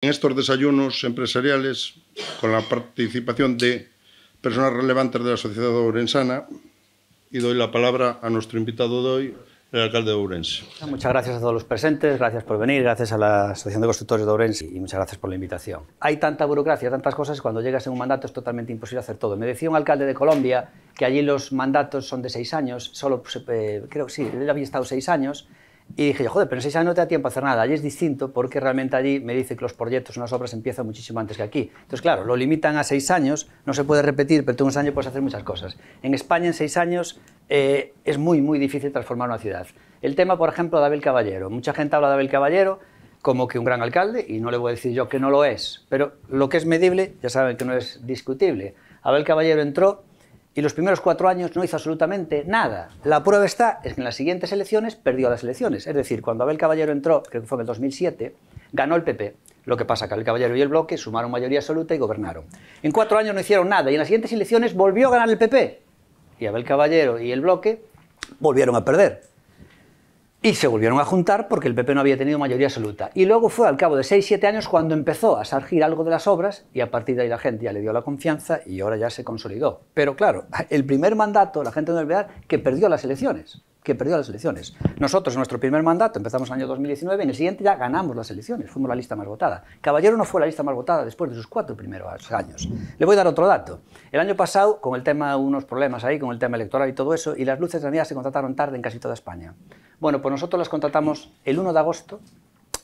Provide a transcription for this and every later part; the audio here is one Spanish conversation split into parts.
En estos desayunos empresariales, con la participación de personas relevantes de la sociedad Ourense, y doy la palabra a nuestro invitado de hoy, el alcalde de Ourense. Muchas gracias a todos los presentes, gracias por venir, gracias a la Asociación de Constructores de Ourense y muchas gracias por la invitación. Hay tanta burocracia, tantas cosas, cuando llegas en un mandato es totalmente imposible hacer todo. Me decía un alcalde de Colombia que allí los mandatos son de seis años, solo, creo que sí, él había estado seis años, y dije yo, joder, pero en seis años no te da tiempo a hacer nada. Allí es distinto porque realmente allí me dice que los proyectos, unas obras empiezan muchísimo antes que aquí. Entonces, claro, lo limitan a seis años, no se puede repetir, pero tú en un año puedes hacer muchas cosas. En España, en seis años, eh, es muy, muy difícil transformar una ciudad. El tema, por ejemplo, de Abel Caballero. Mucha gente habla de Abel Caballero como que un gran alcalde, y no le voy a decir yo que no lo es, pero lo que es medible, ya saben que no es discutible. Abel Caballero entró y los primeros cuatro años no hizo absolutamente nada. La prueba está es que en las siguientes elecciones perdió las elecciones. Es decir, cuando Abel Caballero entró, creo que fue en el 2007, ganó el PP. Lo que pasa es que Abel Caballero y el bloque sumaron mayoría absoluta y gobernaron. En cuatro años no hicieron nada y en las siguientes elecciones volvió a ganar el PP. Y Abel Caballero y el bloque volvieron a perder. Y se volvieron a juntar porque el PP no había tenido mayoría absoluta. Y luego fue al cabo de 6-7 años cuando empezó a surgir algo de las obras y a partir de ahí la gente ya le dio la confianza y ahora ya se consolidó. Pero claro, el primer mandato, la gente no olvidar que perdió las elecciones que perdió las elecciones. Nosotros, en nuestro primer mandato, empezamos el año 2019, en el siguiente ya ganamos las elecciones, fuimos la lista más votada. Caballero no fue la lista más votada después de sus cuatro primeros años. Le voy a dar otro dato. El año pasado, con el tema, unos problemas ahí, con el tema electoral y todo eso, y las luces de Navidad se contrataron tarde en casi toda España. Bueno, pues nosotros las contratamos el 1 de agosto,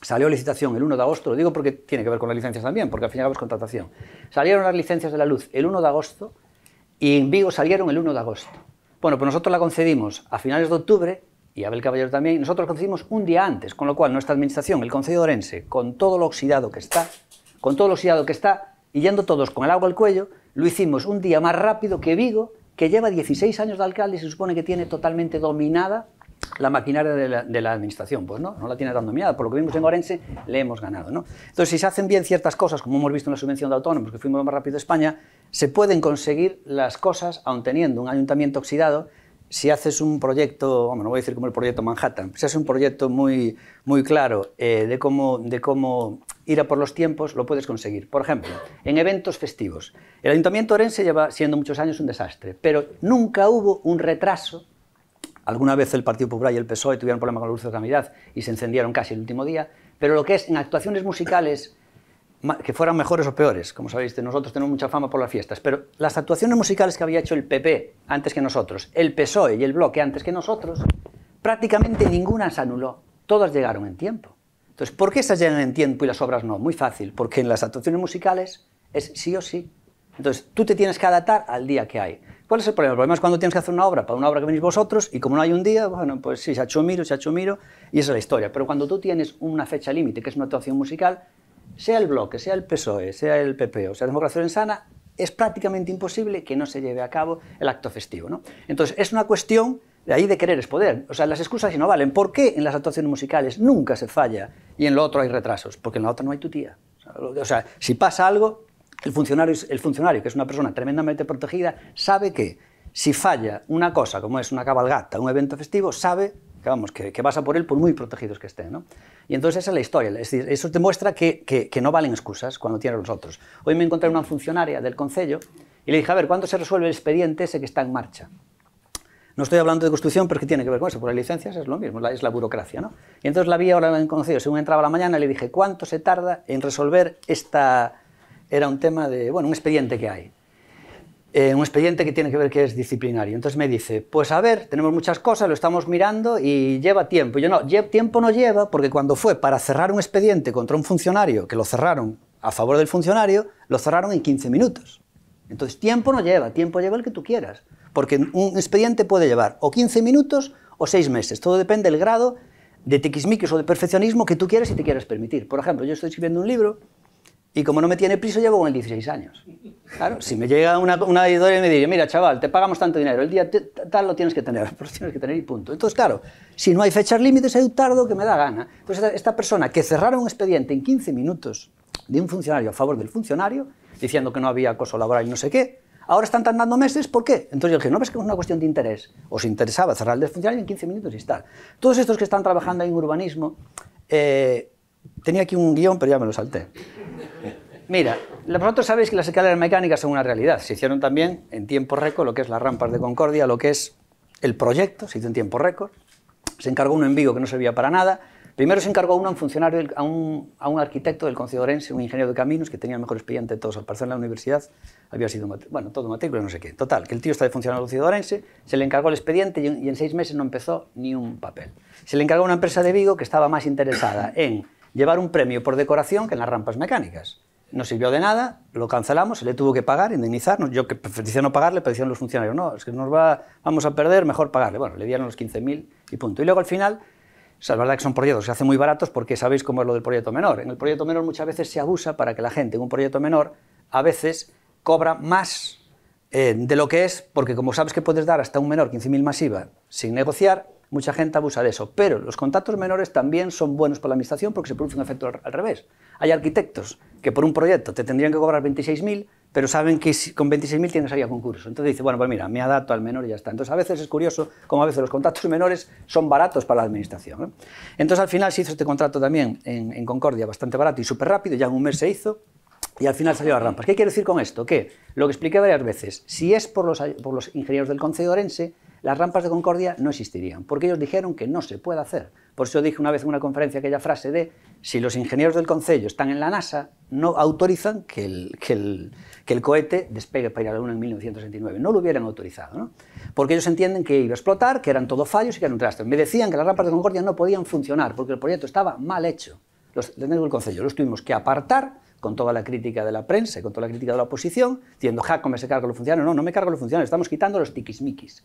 Salió licitación el 1 de agosto, lo digo porque tiene que ver con las licencias también, porque al cabo es contratación. Salieron las licencias de la luz el 1 de agosto y en Vigo salieron el 1 de agosto. Bueno, pues nosotros la concedimos a finales de octubre y Abel Caballero también, nosotros la concedimos un día antes, con lo cual nuestra administración, el concedido de Orense, con todo lo oxidado que está, con todo lo oxidado que está, y yendo todos con el agua al cuello, lo hicimos un día más rápido que Vigo, que lleva 16 años de alcalde y se supone que tiene totalmente dominada la maquinaria de la, administración, pues no, no la tiene tan dominada, por lo que vimos en Orense le hemos ganado. ¿no? Entonces, si se hacen bien ciertas cosas, como hemos visto en la subvención de autónomos, que fuimos más rápido de España, se pueden conseguir las cosas aun teniendo un ayuntamiento oxidado, si haces un proyecto, bueno, no voy a decir como el proyecto Manhattan, si haces un proyecto muy, muy claro eh, de, cómo, de cómo ir a por los tiempos, lo puedes conseguir. Por ejemplo, en eventos festivos. El Ayuntamiento Orense lleva siendo muchos años un desastre, pero nunca hubo un retraso Alguna vez el Partido Popular y el PSOE tuvieron problema con la luz de la Navidad y se encendieron casi el último día, pero lo que es en actuaciones musicales, que fueran mejores o peores, como sabéis, nosotros tenemos mucha fama por las fiestas, pero las actuaciones musicales que había hecho el PP antes que nosotros, el PSOE y el Bloque antes que nosotros, prácticamente ninguna se anuló, todas llegaron en tiempo. Entonces, ¿por qué esas llegan en tiempo y las obras no? Muy fácil, porque en las actuaciones musicales es sí o sí. Entonces, tú te tienes que adaptar al día que hay. ¿Cuál es el problema? El problema es cuando tienes que hacer una obra para una obra que venís vosotros y como no hay un día, bueno, pues sí, se ha hecho miro, se ha hecho miro y esa es la historia. Pero cuando tú tienes una fecha límite, que es una actuación musical, sea el bloque, sea el PSOE, sea el PP o sea Democracia en Sana, es prácticamente imposible que no se lleve a cabo el acto festivo. ¿no? Entonces, es una cuestión de ahí de querer es poder. O sea, las excusas no valen. ¿Por qué en las actuaciones musicales nunca se falla y en lo otro hay retrasos? Porque en lo otro no hay tu tía. O sea, si pasa algo, el funcionario, el funcionario, que es una persona tremendamente protegida, sabe que si falla una cosa, como es una cabalgata, un evento festivo, sabe que, vamos, que, vas a por él por muy protegidos que estén. ¿no? Y entonces esa es la historia. Es decir, eso demuestra que, que, no valen excusas cuando tienen los otros. Hoy me encontré una funcionaria del Concello y le dije, a ver, ¿cuándo se resuelve el expediente ese que está en marcha? No estoy hablando de construcción, pero que tiene que ver con eso, porque las licencias es lo mismo, es la burocracia. ¿no? Y entonces la vi ahora en el Concello, según entraba la mañana, le dije, ¿cuánto se tarda en resolver esta era un tema de, bueno, un expediente que hay. Eh, un expediente que tiene que ver que es disciplinario. Entonces me dice, pues a ver, tenemos muchas cosas, lo estamos mirando y lleva tiempo. yo no, tiempo no lleva porque cuando fue para cerrar un expediente contra un funcionario, que lo cerraron a favor del funcionario, lo cerraron en 15 minutos. Entonces tiempo no lleva, tiempo lleva el que tú quieras. Porque un expediente puede llevar o 15 minutos o 6 meses. Todo depende del grado de tiquismiquis o de perfeccionismo que tú quieras y te quieras permitir. Por ejemplo, yo estoy escribiendo un libro y como no me tiene prisa, llevo con el 16 años. Claro, si me llega una, una y me dice, mira, chaval, te pagamos tanto dinero, el día tal lo tienes que tener, lo tienes que tener y punto. Entonces, claro, si no hay fechas límites, hay un tardo que me da gana. Entonces, esta, persona que cerraron un expediente en 15 minutos de un funcionario a favor del funcionario, diciendo que no había acoso laboral y no sé qué, ahora están tardando meses, ¿por qué? Entonces yo dije, no, es que es una cuestión de interés. Os interesaba cerrar el funcionario en 15 minutos y estar. Todos estos que están trabajando en urbanismo, eh, Tenía aquí un guión, pero ya me lo salté. Mira, vosotros sabéis que las escaleras mecánicas son una realidad. Se hicieron también en tiempo récord lo que es las rampas de Concordia, lo que es el proyecto, se hizo en tiempo récord. Se encargó uno en Vigo que no servía para nada. Primero se encargó uno a un funcionario, a un, arquitecto del Concedorense, un ingeniero de caminos, que tenía el mejor expediente de todos, al parecer en la universidad había sido, bueno, todo matrícula, no sé qué. Total, que el tío está de funcionario del Orense, se le encargó el expediente y en, y en seis meses no empezó ni un papel. Se le encargó una empresa de Vigo que estaba más interesada en llevar un premio por decoración que en las rampas mecánicas. No sirvió de nada, lo cancelamos, se le tuvo que pagar, indemnizarnos. Yo que prefiría no pagarle, pero decían los funcionarios, no, es que nos va, vamos a perder, mejor pagarle. Bueno, le dieron los 15.000 y punto. Y luego al final, salvar la verdad que son proyectos se hace muy baratos porque sabéis cómo es lo del proyecto menor. En el proyecto menor muchas veces se abusa para que la gente en un proyecto menor a veces cobra más eh, de lo que es, porque como sabes que puedes dar hasta un menor 15.000 masiva sin negociar, mucha gente abusa de eso. Pero los contactos menores también son buenos para la administración porque se produce un efecto al revés. Hay arquitectos que por un proyecto te tendrían que cobrar 26.000, pero saben que con 26.000 tienes ahí a concurso. Entonces dice, bueno, pues mira, me adapto al menor y ya está. Entonces a veces es curioso como a veces los contratos menores son baratos para la administración. Entonces al final se hizo este contrato también en, Concordia, bastante barato y súper rápido, ya en un mes se hizo, y al final salió a rampas. ¿Qué quiero decir con esto? Que lo que expliqué varias veces, si es por los, ingenieros del Concejo Orense, las rampas de Concordia no existirían, porque ellos dijeron que no se puede hacer. Por eso dije una vez en una conferencia aquella frase de, si los ingenieros del Concello están en la NASA, no autorizan que el, cohete despegue para ir a la Luna en 1969. No lo hubieran autorizado, Porque ellos entienden que iba a explotar, que eran todos fallos y que era un trastorno Me decían que las rampas de Concordia no podían funcionar, porque el proyecto estaba mal hecho. Los del Concello los tuvimos que apartar con toda la crítica de la prensa y con toda la crítica de la oposición, diciendo, me se carga los funcionarios. No, no me cargo lo funcionarios, estamos quitando los tiquismiquis.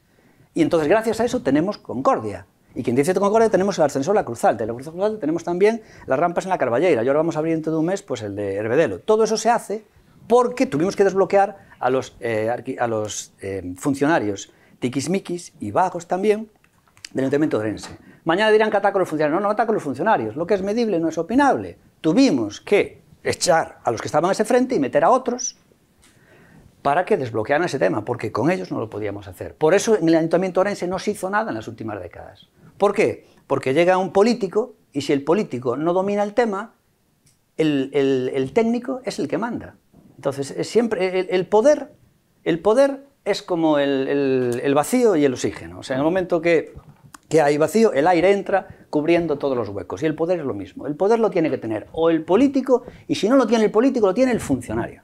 Y entonces, gracias a eso, tenemos concordia. Y quien dice concordia, tenemos el ascensor La Cruzal. De La Cruzal tenemos también las rampas en la Carballeira. Y ahora vamos a abrir dentro de un mes pues, el de Herbedelo. Todo eso se hace porque tuvimos que desbloquear a los, eh, a los eh, funcionarios tiquismiquis y bajos también del Ayuntamiento de Orense. Mañana dirán que ataco a los funcionarios. No, no ataco a los funcionarios. Lo que es medible no es opinable. Tuvimos que echar a los que estaban en ese frente y meter a otros para que desbloquearan ese tema, porque con ellos no lo podíamos hacer. Por eso en el Ayuntamiento Orense no se hizo nada en las últimas décadas. ¿Por qué? Porque llega un político y si el político no domina el tema, el, técnico es el que manda. Entonces, siempre el, poder, el poder es como el, vacío y el oxígeno. O sea, en el momento que hay vacío, el aire entra cubriendo todos los huecos. Y el poder es lo mismo. El poder lo tiene que tener o el político, y si no lo tiene el político, lo tiene el funcionario.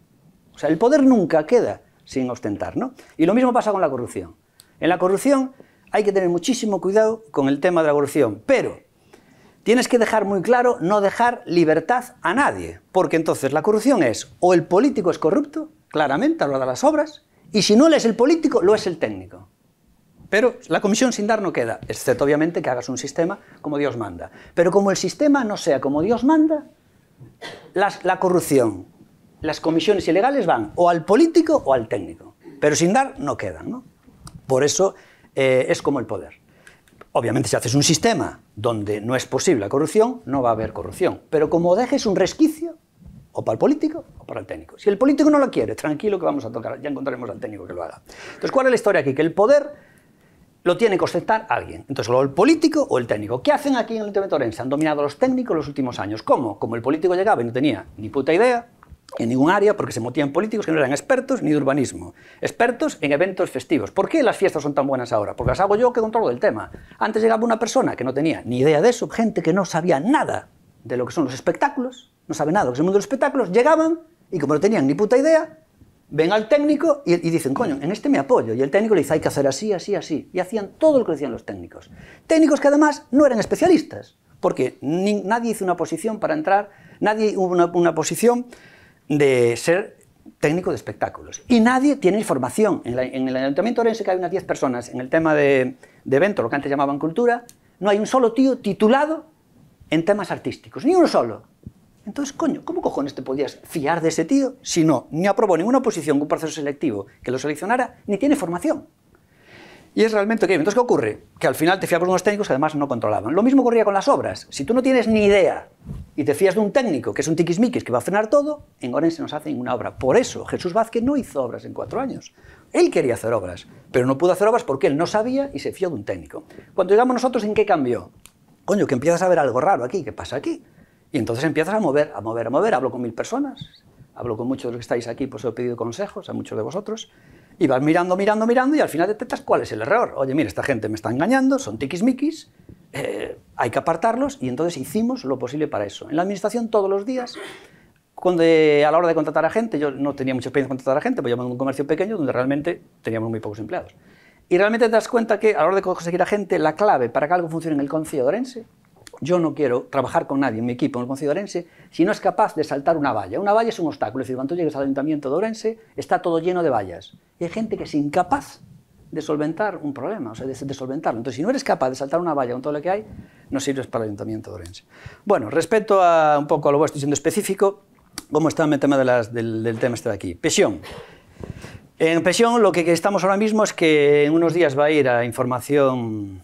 O sea, el poder nunca queda sin ostentar, ¿no? Y lo mismo pasa con la corrupción. En la corrupción hay que tener muchísimo cuidado con el tema de la corrupción, pero tienes que dejar muy claro no dejar libertad a nadie, porque entonces la corrupción es o el político es corrupto, claramente, a lo de las obras, y si no lo es el político, lo es el técnico. Pero la comisión sin dar no queda, excepto obviamente que hagas un sistema como Dios manda. Pero como el sistema no sea como Dios manda, la corrupción las comisiones ilegales van o al político o al técnico, pero sin dar no quedan. Por eso eh, es como el poder. Obviamente si haces un sistema donde no es posible la corrupción, no va a haber corrupción, pero como dejes un resquicio, o para el político o para el técnico. Si el político no lo quiere, tranquilo que vamos a tocar, ya encontraremos al técnico que lo haga. Entonces, ¿cuál es la historia aquí? Que el poder lo tiene que aceptar alguien. Entonces, o el político o el técnico. ¿Qué hacen aquí en el Ayuntamiento de Orense? Han dominado los técnicos los últimos años. ¿Cómo? Como el político llegaba y no tenía ni puta idea, en ningún área porque se motían políticos que no eran expertos ni de urbanismo, expertos en eventos festivos. ¿Por qué las fiestas son tan buenas ahora? Porque las hago yo que controlo el tema. Antes llegaba una persona que no tenía ni idea de eso, gente que no sabía nada de lo que son los espectáculos, no sabe nada de lo que es el mundo de los espectáculos, llegaban y como no tenían ni puta idea, ven al técnico y, dicen, coño, en este me apoyo. Y el técnico le dice, hay que hacer así, así, así. Y hacían todo lo que decían los técnicos. Técnicos que además no eran especialistas, porque nadie hizo una posición para entrar, nadie hubo una posición de ser técnico de espectáculos. Y nadie tiene formación. En, el Ayuntamiento Orense, que hay unas 10 personas en el tema de, evento, lo que antes llamaban cultura, no hay un solo tío titulado en temas artísticos, ni uno solo. Entonces, coño, ¿cómo cojones te podías fiar de ese tío si no, ni aprobó ninguna oposición, un proceso selectivo que lo seleccionara, ni tiene formación? Y es realmente que Entonces, ¿qué ocurre? Que al final te fías por unos técnicos que además no controlaban. Lo mismo ocurría con las obras. Si tú no tienes ni idea y te fías de un técnico que es un tiquismiquis que va a frenar todo, en Orense no se hace ninguna obra. Por eso Jesús Vázquez no hizo obras en cuatro años. Él quería hacer obras, pero no pudo hacer obras porque él no sabía y se fió de un técnico. Cuando llegamos nosotros, ¿en qué cambió? Coño, que empiezas a ver algo raro aquí, ¿qué pasa aquí? Y entonces empiezas a mover, a mover, a mover. Hablo con mil personas, hablo con muchos de los que estáis aquí, pues he pedido consejos a muchos de vosotros. Y vas mirando, mirando, mirando y al final detectas cuál es el error. Oye, mira, esta gente me está engañando, son tiquismiquis, eh, hay que apartarlos y entonces hicimos lo posible para eso. En la administración todos los días, a la hora de contratar a gente, yo no tenía mucha experiencia en contratar a gente, pues yo en un comercio pequeño donde realmente teníamos muy pocos empleados. Y realmente te das cuenta que a la hora de conseguir a gente, la clave para que algo funcione en el Concejo de Orense yo no quiero trabajar con nadie en mi equipo en el de Orense si no es capaz de saltar una valla. Una valla es un obstáculo. Es decir, cuando tú llegues al Ayuntamiento de Orense, está todo lleno de vallas. Y hay gente que es incapaz de solventar un problema, o sea, de, solventarlo. Entonces, si no eres capaz de saltar una valla con todo lo que hay, no sirves para el Ayuntamiento de Orense. Bueno, respecto a un poco a lo que estoy siendo específico, cómo está el tema de las, del, tema este de aquí. Pesión. En Pesión lo que estamos ahora mismo es que en unos días va a ir a información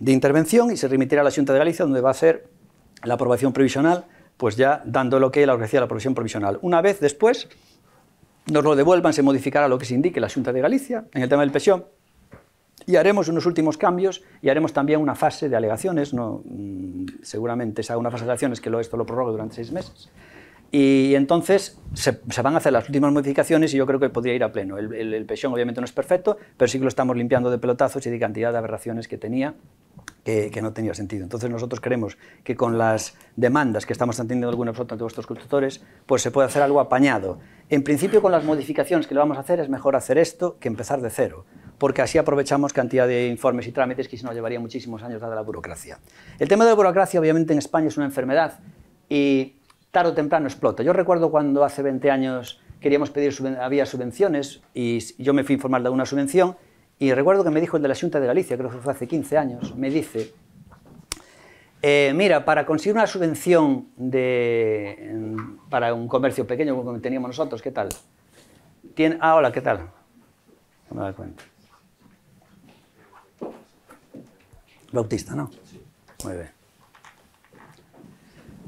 de intervención y se remitirá a la Junta de Galicia, donde va a ser la aprobación provisional, pues ya dando lo que la ofrecía la aprobación provisional. Una vez después nos lo devuelvan, se modificará lo que se indique la Junta de Galicia en el tema del Pesión y haremos unos últimos cambios y haremos también una fase de alegaciones, no, mm, seguramente se una fase de alegaciones que esto lo prorrogue durante seis meses y entonces se, van a hacer las últimas modificaciones y yo creo que podría ir a pleno. El, el, pechón obviamente no es perfecto, pero sí que lo estamos limpiando de pelotazos y de cantidad de aberraciones que tenía. Que, no tenía sentido. Entonces nosotros creemos que con las demandas que estamos atendiendo algunos de vuestros constructores, pues se puede hacer algo apañado. En principio con las modificaciones que le vamos a hacer es mejor hacer esto que empezar de cero, porque así aprovechamos cantidad de informes y trámites que si no llevaría muchísimos años dada la burocracia. El tema de la burocracia obviamente en España es una enfermedad y tarde o temprano explota. Yo recuerdo cuando hace 20 años queríamos pedir, había subvenciones y yo me fui a informar de una subvención y recuerdo que me dijo el de la Junta de Galicia, creo que fue hace 15 años, me dice, eh, mira, para conseguir una subvención de, para un comercio pequeño como teníamos nosotros, ¿qué tal? ah, hola, ¿qué tal? No me da cuenta. Bautista, ¿no? Muy bien.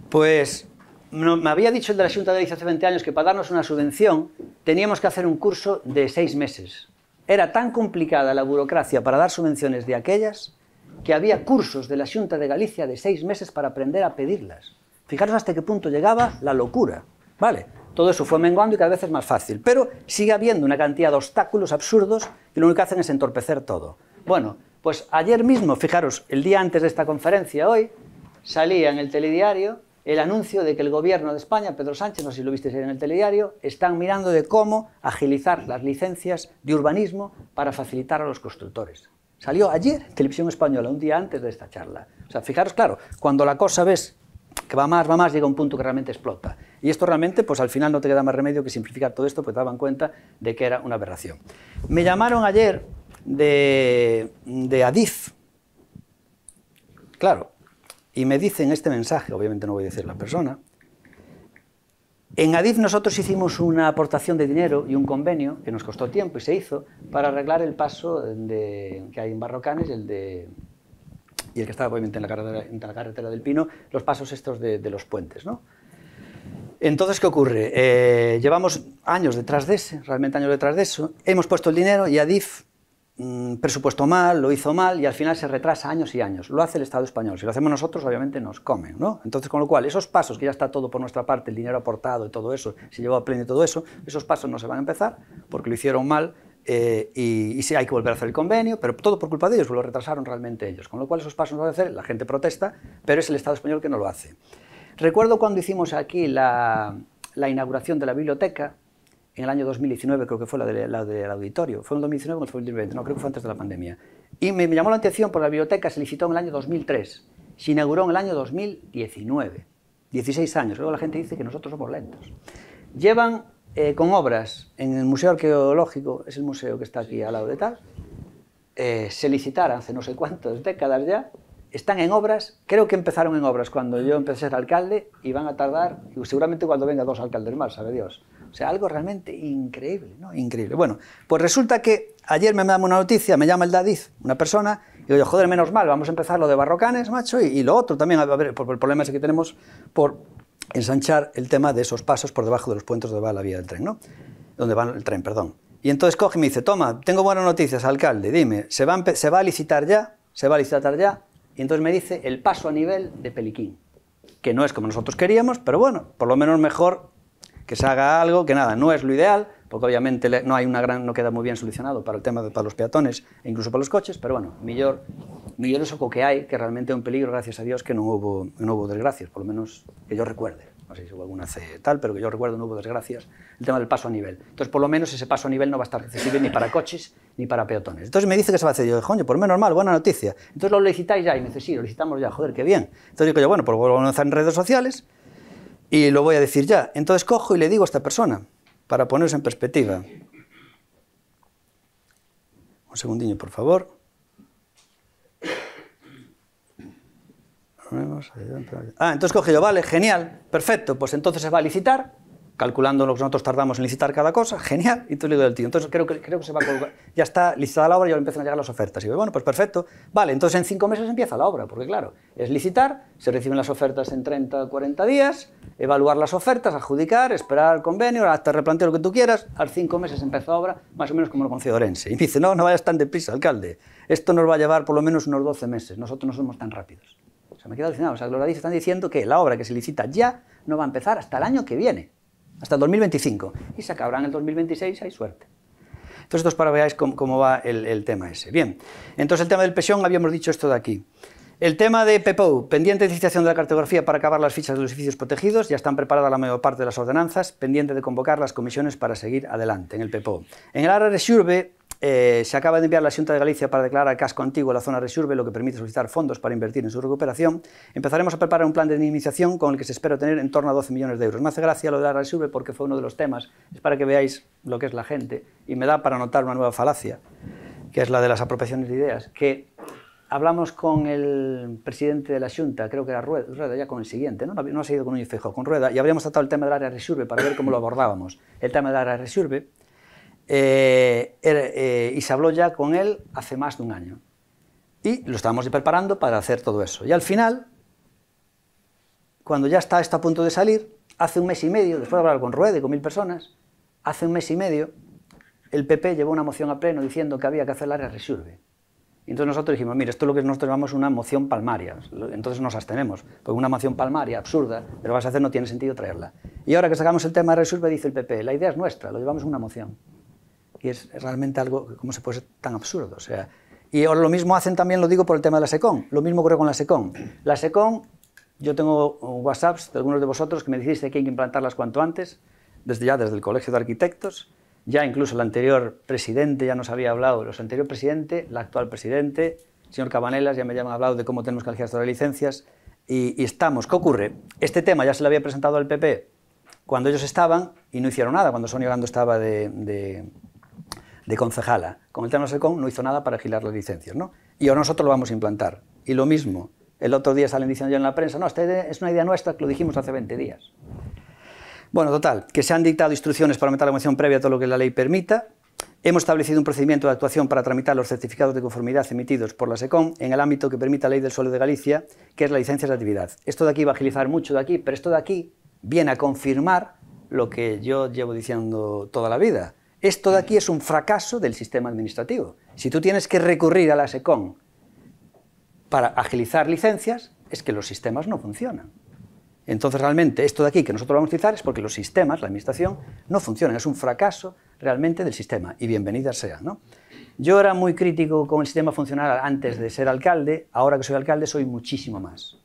Pues me había dicho el de la Junta de Galicia hace 20 años que para darnos una subvención teníamos que hacer un curso de seis meses. Era tan complicada la burocracia para dar subvenciones de aquellas que había cursos de la Junta de Galicia de seis meses para aprender a pedirlas. Fijaros hasta qué punto llegaba la locura. ¿Vale? Todo eso fue menguando y cada vez es más fácil. Pero sigue habiendo una cantidad de obstáculos absurdos y lo único que hacen es entorpecer todo. Bueno, pues ayer mismo, fijaros, el día antes de esta conferencia, hoy, salía en el telediario el anuncio de que el gobierno de España, Pedro Sánchez, no sé si lo visteis en el telediario, están mirando de cómo agilizar las licencias de urbanismo para facilitar a los constructores. Salió ayer en Televisión Española, un día antes de esta charla. O sea, fijaros, claro, cuando la cosa ves que va más, va más, llega un punto que realmente explota. Y esto realmente, pues al final no te queda más remedio que simplificar todo esto, pues daban cuenta de que era una aberración. Me llamaron ayer de, de Adif. Claro, y me dicen este mensaje, obviamente no voy a decir la persona, en Adif nosotros hicimos una aportación de dinero y un convenio que nos costó tiempo y se hizo para arreglar el paso de, que hay en Barrocanes el de, y el que estaba obviamente en la carretera, del Pino, los pasos estos de, los puentes. ¿no? Entonces, ¿qué ocurre? Eh, llevamos años detrás de ese, realmente años detrás de eso, hemos puesto el dinero y Adif Mm, presupuesto mal, lo hizo mal y al final se retrasa años y años. Lo hace el Estado español. Si lo hacemos nosotros, obviamente nos comen. Entonces, con lo cual, esos pasos que ya está todo por nuestra parte, el dinero aportado y todo eso, se llevó a pleno y todo eso, esos pasos no se van a empezar porque lo hicieron mal eh, y, sí, hay que volver a hacer el convenio, pero todo por culpa de ellos, lo retrasaron realmente ellos. Con lo cual, esos pasos no van a hacer, la gente protesta, pero es el Estado español que no lo hace. Recuerdo cuando hicimos aquí la inauguración de la biblioteca, en el año 2019, creo que fue la, la del auditorio, fue en 2019 o en 2020, no, creo que fue antes de la pandemia. Y me, llamó la atención porque la biblioteca se licitó en el año 2003, se inauguró en el año 2019, 16 años, luego la gente dice que nosotros somos lentos. Llevan eh, con obras en el Museo Arqueológico, es el museo que está aquí al lado de tal, eh, se licitaron hace no sé cuántas décadas ya, están en obras, creo que empezaron en obras cuando yo empecé a ser alcalde y van a tardar, seguramente cuando venga dos alcaldes más, sabe Dios. O sea, algo realmente increíble, ¿no? Increíble. Bueno, pues resulta que ayer me daba una noticia, me llama el Dadiz, una persona, y digo, joder, menos mal, vamos a empezar lo de Barrocanes, macho, y, lo otro también, a ver, por, el problema ese que tenemos por ensanchar el tema de esos pasos por debajo de los puentes donde va la vía del tren, ¿no? Donde va el tren, perdón. Y entonces coge y me dice, toma, tengo buenas noticias, alcalde, dime, ¿se va, se va a licitar ya? ¿Se va a licitar ya? Y entonces me dice el paso a nivel de Peliquín, que no es como nosotros queríamos, pero bueno, por lo menos mejor que se haga algo, que nada, no es lo ideal, porque obviamente no, hay una gran, no queda muy bien solucionado para el tema de para los peatones e incluso para los coches, pero bueno, mejor, mejor eso que hay, que realmente es un peligro, gracias a Dios, que no hubo no hubo desgracias, por lo menos que yo recuerde. No sé si hubo alguna tal, pero que yo recuerdo no hubo desgracias, el tema del paso a nivel. Entonces, por lo menos ese paso a nivel no va a estar accesible ni para coches ni para peatones. Entonces me dice que se va a hacer, yo, coño, por lo menos mal, buena noticia. Entonces lo licitáis ya, y me dice, sí, lo licitamos ya, joder, qué bien. Entonces digo yo, bueno, pues lo lanzar en redes sociales, y lo voy a decir ya. Entonces cojo y le digo a esta persona, para ponerse en perspectiva. Un segundinho, por favor. Ah, entonces coge yo, vale, genial, perfecto, pues entonces se va a licitar calculando lo que nosotros tardamos en licitar cada cosa, genial, y tú le digo al tío, entonces creo que, creo se va a ya está licitada la obra, y ya empiezan a llegar las ofertas, y digo, bueno, pues perfecto, vale, entonces en cinco meses empieza la obra, porque claro, es licitar, se reciben las ofertas en 30, o 40 días, evaluar las ofertas, adjudicar, esperar el convenio, hasta replantear lo que tú quieras, Al cinco meses empieza la obra, más o menos como lo concedió Orense, y me dice, no, no vayas tan deprisa, alcalde, esto nos va a llevar por lo menos unos 12 meses, nosotros no somos tan rápidos. O sea, me he quedado alucinado, o sea, los están diciendo que la obra que se licita ya no va a empezar hasta el año que viene hasta el 2025. Y se acabará en el 2026, hay suerte. Entonces, esto es para veáis cómo, va el, tema ese. Bien, entonces el tema del pesión, habíamos dicho esto de aquí. El tema de PEPOU, pendiente de licitación de la cartografía para acabar las fichas de los edificios protegidos, ya están preparadas la mayor parte de las ordenanzas, pendiente de convocar las comisiones para seguir adelante en el PEPOU. En el área de eh, se acaba de enviar la Junta de Galicia para declarar casco antiguo la zona resurbe, lo que permite solicitar fondos para invertir en su recuperación. Empezaremos a preparar un plan de dinamización con el que se espera tener en torno a 12 millones de euros. Me hace gracia lo de la resurbe porque fue uno de los temas, es para que veáis lo que es la gente, y me da para notar una nueva falacia, que es la de las apropiaciones de ideas, que hablamos con el presidente de la Junta, creo que era Rueda, ya con el siguiente, ¿no? no ha seguido con un fijo, con Rueda, y habríamos tratado el tema del área resurbe para ver cómo lo abordábamos. El tema del área resurbe eh, eh, y se habló ya con él hace más de un año. Y lo estábamos preparando para hacer todo eso. Y al final, cuando ya está esto a punto de salir, hace un mes y medio, después de hablar con Ruede, con mil personas, hace un mes y medio, el PP llevó una moción a pleno diciendo que había que hacer la resurve. Y entonces nosotros dijimos, mira, esto lo que nosotros llamamos una moción palmaria. Entonces nos abstenemos, porque una moción palmaria, absurda, pero vas a hacer, no tiene sentido traerla. Y ahora que sacamos el tema de resurve, dice el PP, la idea es nuestra, lo llevamos una moción. Y es realmente algo, ¿cómo se puede ser tan absurdo? O sea, y ahora lo mismo hacen también, lo digo por el tema de la SECON. lo mismo ocurre con la SECON. La SECON, yo tengo WhatsApps de algunos de vosotros que me decís que hay que implantarlas cuanto antes, desde ya desde el Colegio de Arquitectos, ya incluso el anterior presidente ya nos había hablado, el anterior presidente, el actual presidente, señor Cabanelas ya me han hablado de cómo tenemos que todas las licencias y, estamos, ¿qué ocurre? Este tema ya se lo había presentado al PP cuando ellos estaban y no hicieron nada, cuando Sonia Gando estaba de de concejala. Con el tema SECOM no hizo nada para agilizar las licencias, ¿no? Y ahora nosotros lo vamos a implantar. Y lo mismo, el otro día salen diciendo yo en la prensa, no, esta es una idea nuestra que lo dijimos hace 20 días. Bueno, total, que se han dictado instrucciones para aumentar la moción previa a todo lo que la ley permita. Hemos establecido un procedimiento de actuación para tramitar los certificados de conformidad emitidos por la SECOM en el ámbito que permita la ley del suelo de Galicia, que es la licencia de actividad. Esto de aquí va a agilizar mucho de aquí, pero esto de aquí viene a confirmar lo que yo llevo diciendo toda la vida esto de aquí es un fracaso del sistema administrativo. Si tú tienes que recurrir a la SECOM para agilizar licencias, es que los sistemas no funcionan. Entonces, realmente, esto de aquí que nosotros vamos a utilizar es porque los sistemas, la administración, no funcionan. Es un fracaso realmente del sistema y bienvenida sea, ¿no? Yo era muy crítico con el sistema funcional antes de ser alcalde. Ahora que soy alcalde, soy muchísimo más.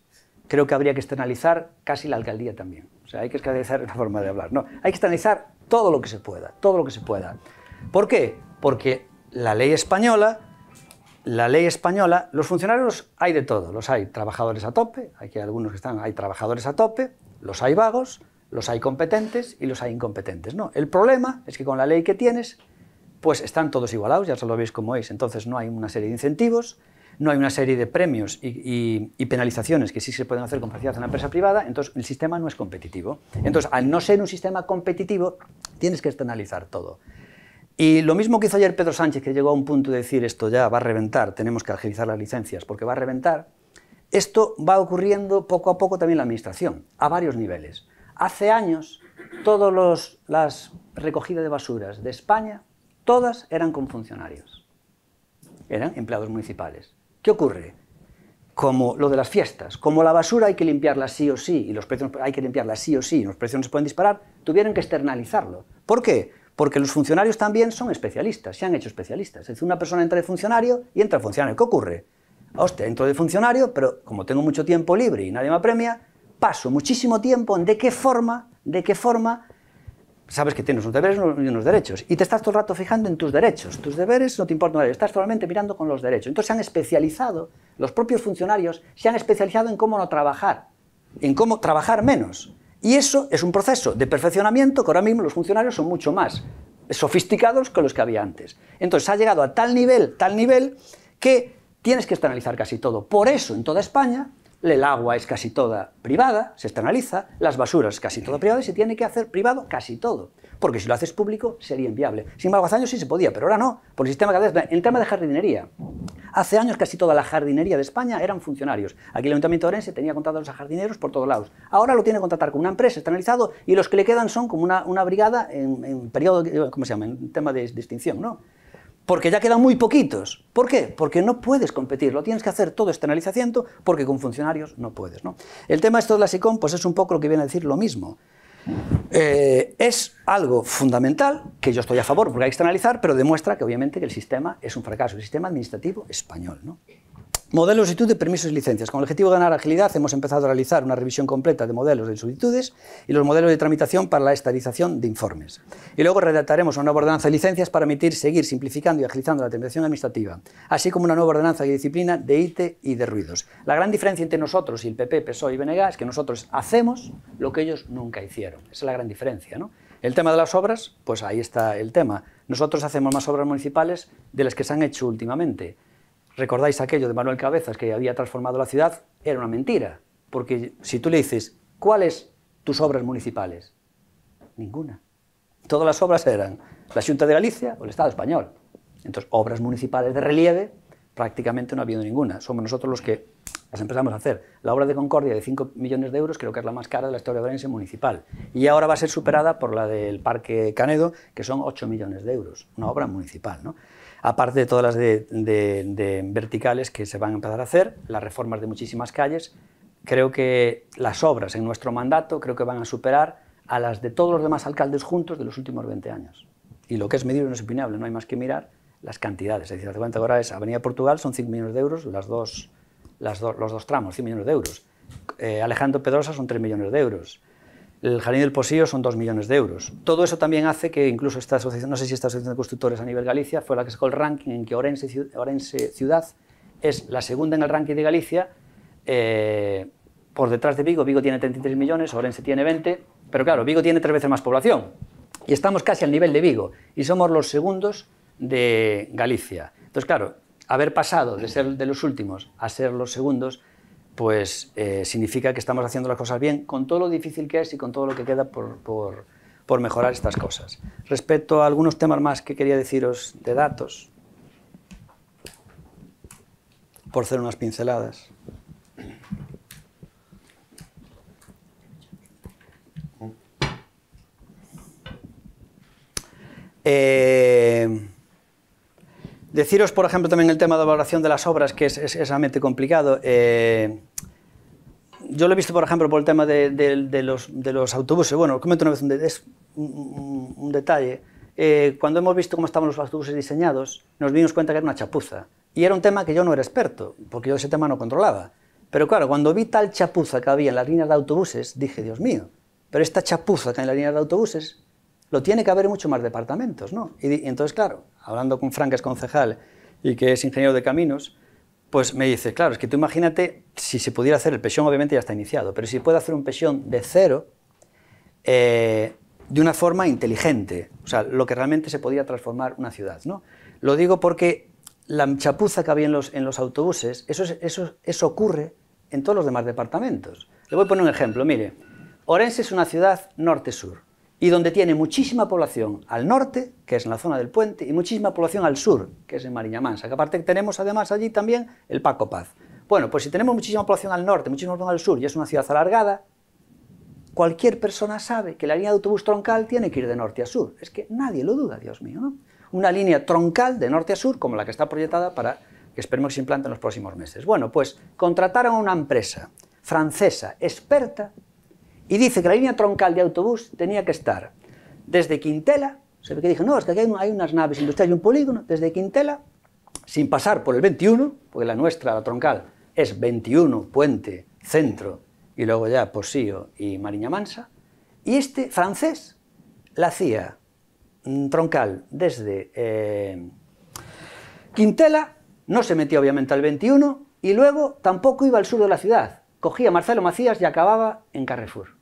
Creo que habría que externalizar casi la alcaldía también. O sea, hay que externalizar la forma de hablar. No, hay que externalizar todo lo que se pueda, todo lo que se pueda. ¿Por qué? Porque la ley española, la ley española, los funcionarios hay de todo, los hay trabajadores a tope, hay hay algunos que están, hay trabajadores a tope, los hay vagos, los hay competentes y los hay incompetentes. No, el problema es que con la ley que tienes, pues están todos igualados, ya lo veis como es, entonces no hay una serie de incentivos, no hay una serie de premios y, penalizaciones que sí se pueden hacer con facilidad en la empresa privada, entonces el sistema no es competitivo. Entonces, al no ser un sistema competitivo, tienes que externalizar todo. Y lo mismo que hizo ayer Pedro Sánchez, que llegó a un punto de decir esto ya va a reventar, tenemos que agilizar las licencias porque va a reventar, esto va ocurriendo poco a poco también en la administración, a varios niveles. Hace años, todas las recogidas de basuras de España, todas eran con funcionarios, eran empleados municipales. ¿Qué ocurre? Como lo de las fiestas, como la basura hay que limpiarla sí o sí, y los precios hay que limpiarla sí o sí, los precios no se pueden disparar, tuvieron que externalizarlo. ¿Por qué? Porque los funcionarios también son especialistas, se han hecho especialistas. Es decir, una persona entra de funcionario y entra de funcionario. ¿Qué ocurre? Ah, hostia, entro de funcionario, pero como tengo mucho tiempo libre y nadie me apremia, paso muchísimo tiempo en de qué forma, de qué forma sabes que tienes unos deberes y unos derechos, y te estás todo el rato fijando en tus derechos. Tus deberes no te importan, estás totalmente mirando con los derechos. Entonces se han especializado, los propios funcionarios se han especializado en cómo no trabajar, en cómo trabajar menos. Y eso es un proceso de perfeccionamiento que ahora mismo los funcionarios son mucho más sofisticados que los que había antes. Entonces ha llegado a tal nivel, tal nivel, que tienes que externalizar casi todo. Por eso en toda España el agua es casi toda privada, se externaliza, las basuras casi toda privada y se tiene que hacer privado casi todo, porque si lo haces público sería inviable. Sin embargo, hace años sí se podía, pero ahora no, por el sistema que En tema de jardinería, hace años casi toda la jardinería de España eran funcionarios. Aquí el Ayuntamiento de Orense tenía contratados a jardineros por todos lados. Ahora lo tiene que contratar con una empresa externalizado y los que le quedan son como una, brigada en, en, periodo, ¿cómo se llama?, en tema de, distinción, ¿no? porque ya quedan muy poquitos. ¿Por qué? Porque no puedes competir, lo tienes que hacer todo externalizando, porque con funcionarios no puedes. El tema de esto de la SICOM pues es un poco lo que viene a decir lo mismo. Eh, es algo fundamental que yo estoy a favor porque hay que externalizar, pero demuestra que obviamente que el sistema es un fracaso, el sistema administrativo español. ¿no? Modelos de solicitud de permisos y licencias. Con el objetivo de ganar agilidad, hemos empezado a realizar una revisión completa de modelos de solicitudes y los modelos de tramitación para la estadización de informes. Y luego redactaremos una nueva ordenanza de licencias para permitir seguir simplificando y agilizando la tramitación administrativa, así como una nueva ordenanza de disciplina de IT y de ruidos. La gran diferencia entre nosotros y el PP, PSOE y BNG es que nosotros hacemos lo que ellos nunca hicieron. Esa es la gran diferencia, El tema de las obras, pues ahí está el tema. Nosotros hacemos más obras municipales de las que se han hecho últimamente recordáis aquello de Manuel Cabezas que había transformado la ciudad, era una mentira. Porque si tú le dices, ¿cuáles tus obras municipales? Ninguna. Todas las obras eran la Junta de Galicia o el Estado español. Entonces, obras municipales de relieve prácticamente no ha habido ninguna. Somos nosotros los que las empezamos a hacer. La obra de Concordia de 5 millones de euros creo que es la más cara de la historia de orense municipal. Y ahora va a ser superada por la del Parque Canedo, que son 8 millones de euros. Una obra municipal. ¿no? aparte de todas las verticales que se van a empezar a hacer, las reformas de muchísimas calles, creo que las obras en nuestro mandato creo que van a superar a las de todos los demás alcaldes juntos de los últimos 20 años. Y lo que es medible no es opinable, no hay más que mirar las cantidades. Es decir, la cuenta ahora es Avenida Portugal, son 5 millones de euros los dos tramos, 100 millones de euros. Eh, Alejandro Pedrosa son 3 millones de euros. El Jardín del Posillo son 2 millones de euros. Todo eso también hace que incluso esta asociación, no sé si esta asociación de constructores a nivel Galicia, fue la que sacó el ranking en que Orense, Ciudad es la segunda en el ranking de Galicia, eh, por detrás de Vigo. Vigo tiene 33 millones, Orense tiene 20, pero claro, Vigo tiene tres veces más población. Y estamos casi al nivel de Vigo y somos los segundos de Galicia. Entonces, claro, haber pasado de ser de los últimos a ser los segundos pues eh, significa que estamos haciendo las cosas bien con todo lo difícil que es y con todo lo que queda por, mejorar estas cosas. Respecto a algunos temas más que quería deciros de datos, por hacer unas pinceladas. Eh, deciros, por ejemplo, también el tema de valoración de las obras, que es, es, realmente complicado. Eh, yo lo he visto, por ejemplo, por el tema de, los, autobuses. Bueno, comento una vez un, detalle. Eh, cuando hemos visto cómo estaban los autobuses diseñados, nos dimos cuenta que era una chapuza. Y era un tema que yo no era experto, porque yo ese tema no controlaba. Pero claro, cuando vi tal chapuza que había en las líneas de autobuses, dije, Dios mío, pero esta chapuza que hay en las líneas de autobuses lo tiene que haber en muchos más departamentos, ¿no? Y, y entonces, claro, hablando con Frank, que es concejal y que es ingeniero de caminos, pues me dice, claro, es que tú imagínate, si se pudiera hacer el pesión, obviamente ya está iniciado, pero si puede hacer un pesión de cero, eh, de una forma inteligente, o sea, lo que realmente se podía transformar una ciudad, ¿no? Lo digo porque la chapuza que había en los, en los autobuses, eso, eso, eso ocurre en todos los demás departamentos. Le voy a poner un ejemplo, mire, Orense es una ciudad norte-sur, y donde tiene muchísima población al norte, que es en la zona del puente, y muchísima población al sur, que es en Mariñamansa, que aparte tenemos además allí también el Paco Paz. Bueno, pues si tenemos muchísima población al norte, muchísima población al sur, y es una ciudad alargada, cualquier persona sabe que la línea de autobús troncal tiene que ir de norte a sur. Es que nadie lo duda, Dios mío, ¿no? Una línea troncal de norte a sur, como la que está proyectada para que esperemos que se implante en los próximos meses. Bueno, pues contrataron a una empresa francesa experta y dice que la línea troncal de autobús tenía que estar desde Quintela, se ve que dije, no, es que aquí hay unas naves industriales y un polígono, desde Quintela, sin pasar por el 21, porque la nuestra, la troncal, es 21, Puente, Centro, y luego ya Posío y Mariña Mansa, y este francés la hacía mm, troncal desde eh, Quintela, no se metía obviamente al 21, y luego tampoco iba al sur de la ciudad, cogía Marcelo Macías y acababa en Carrefour.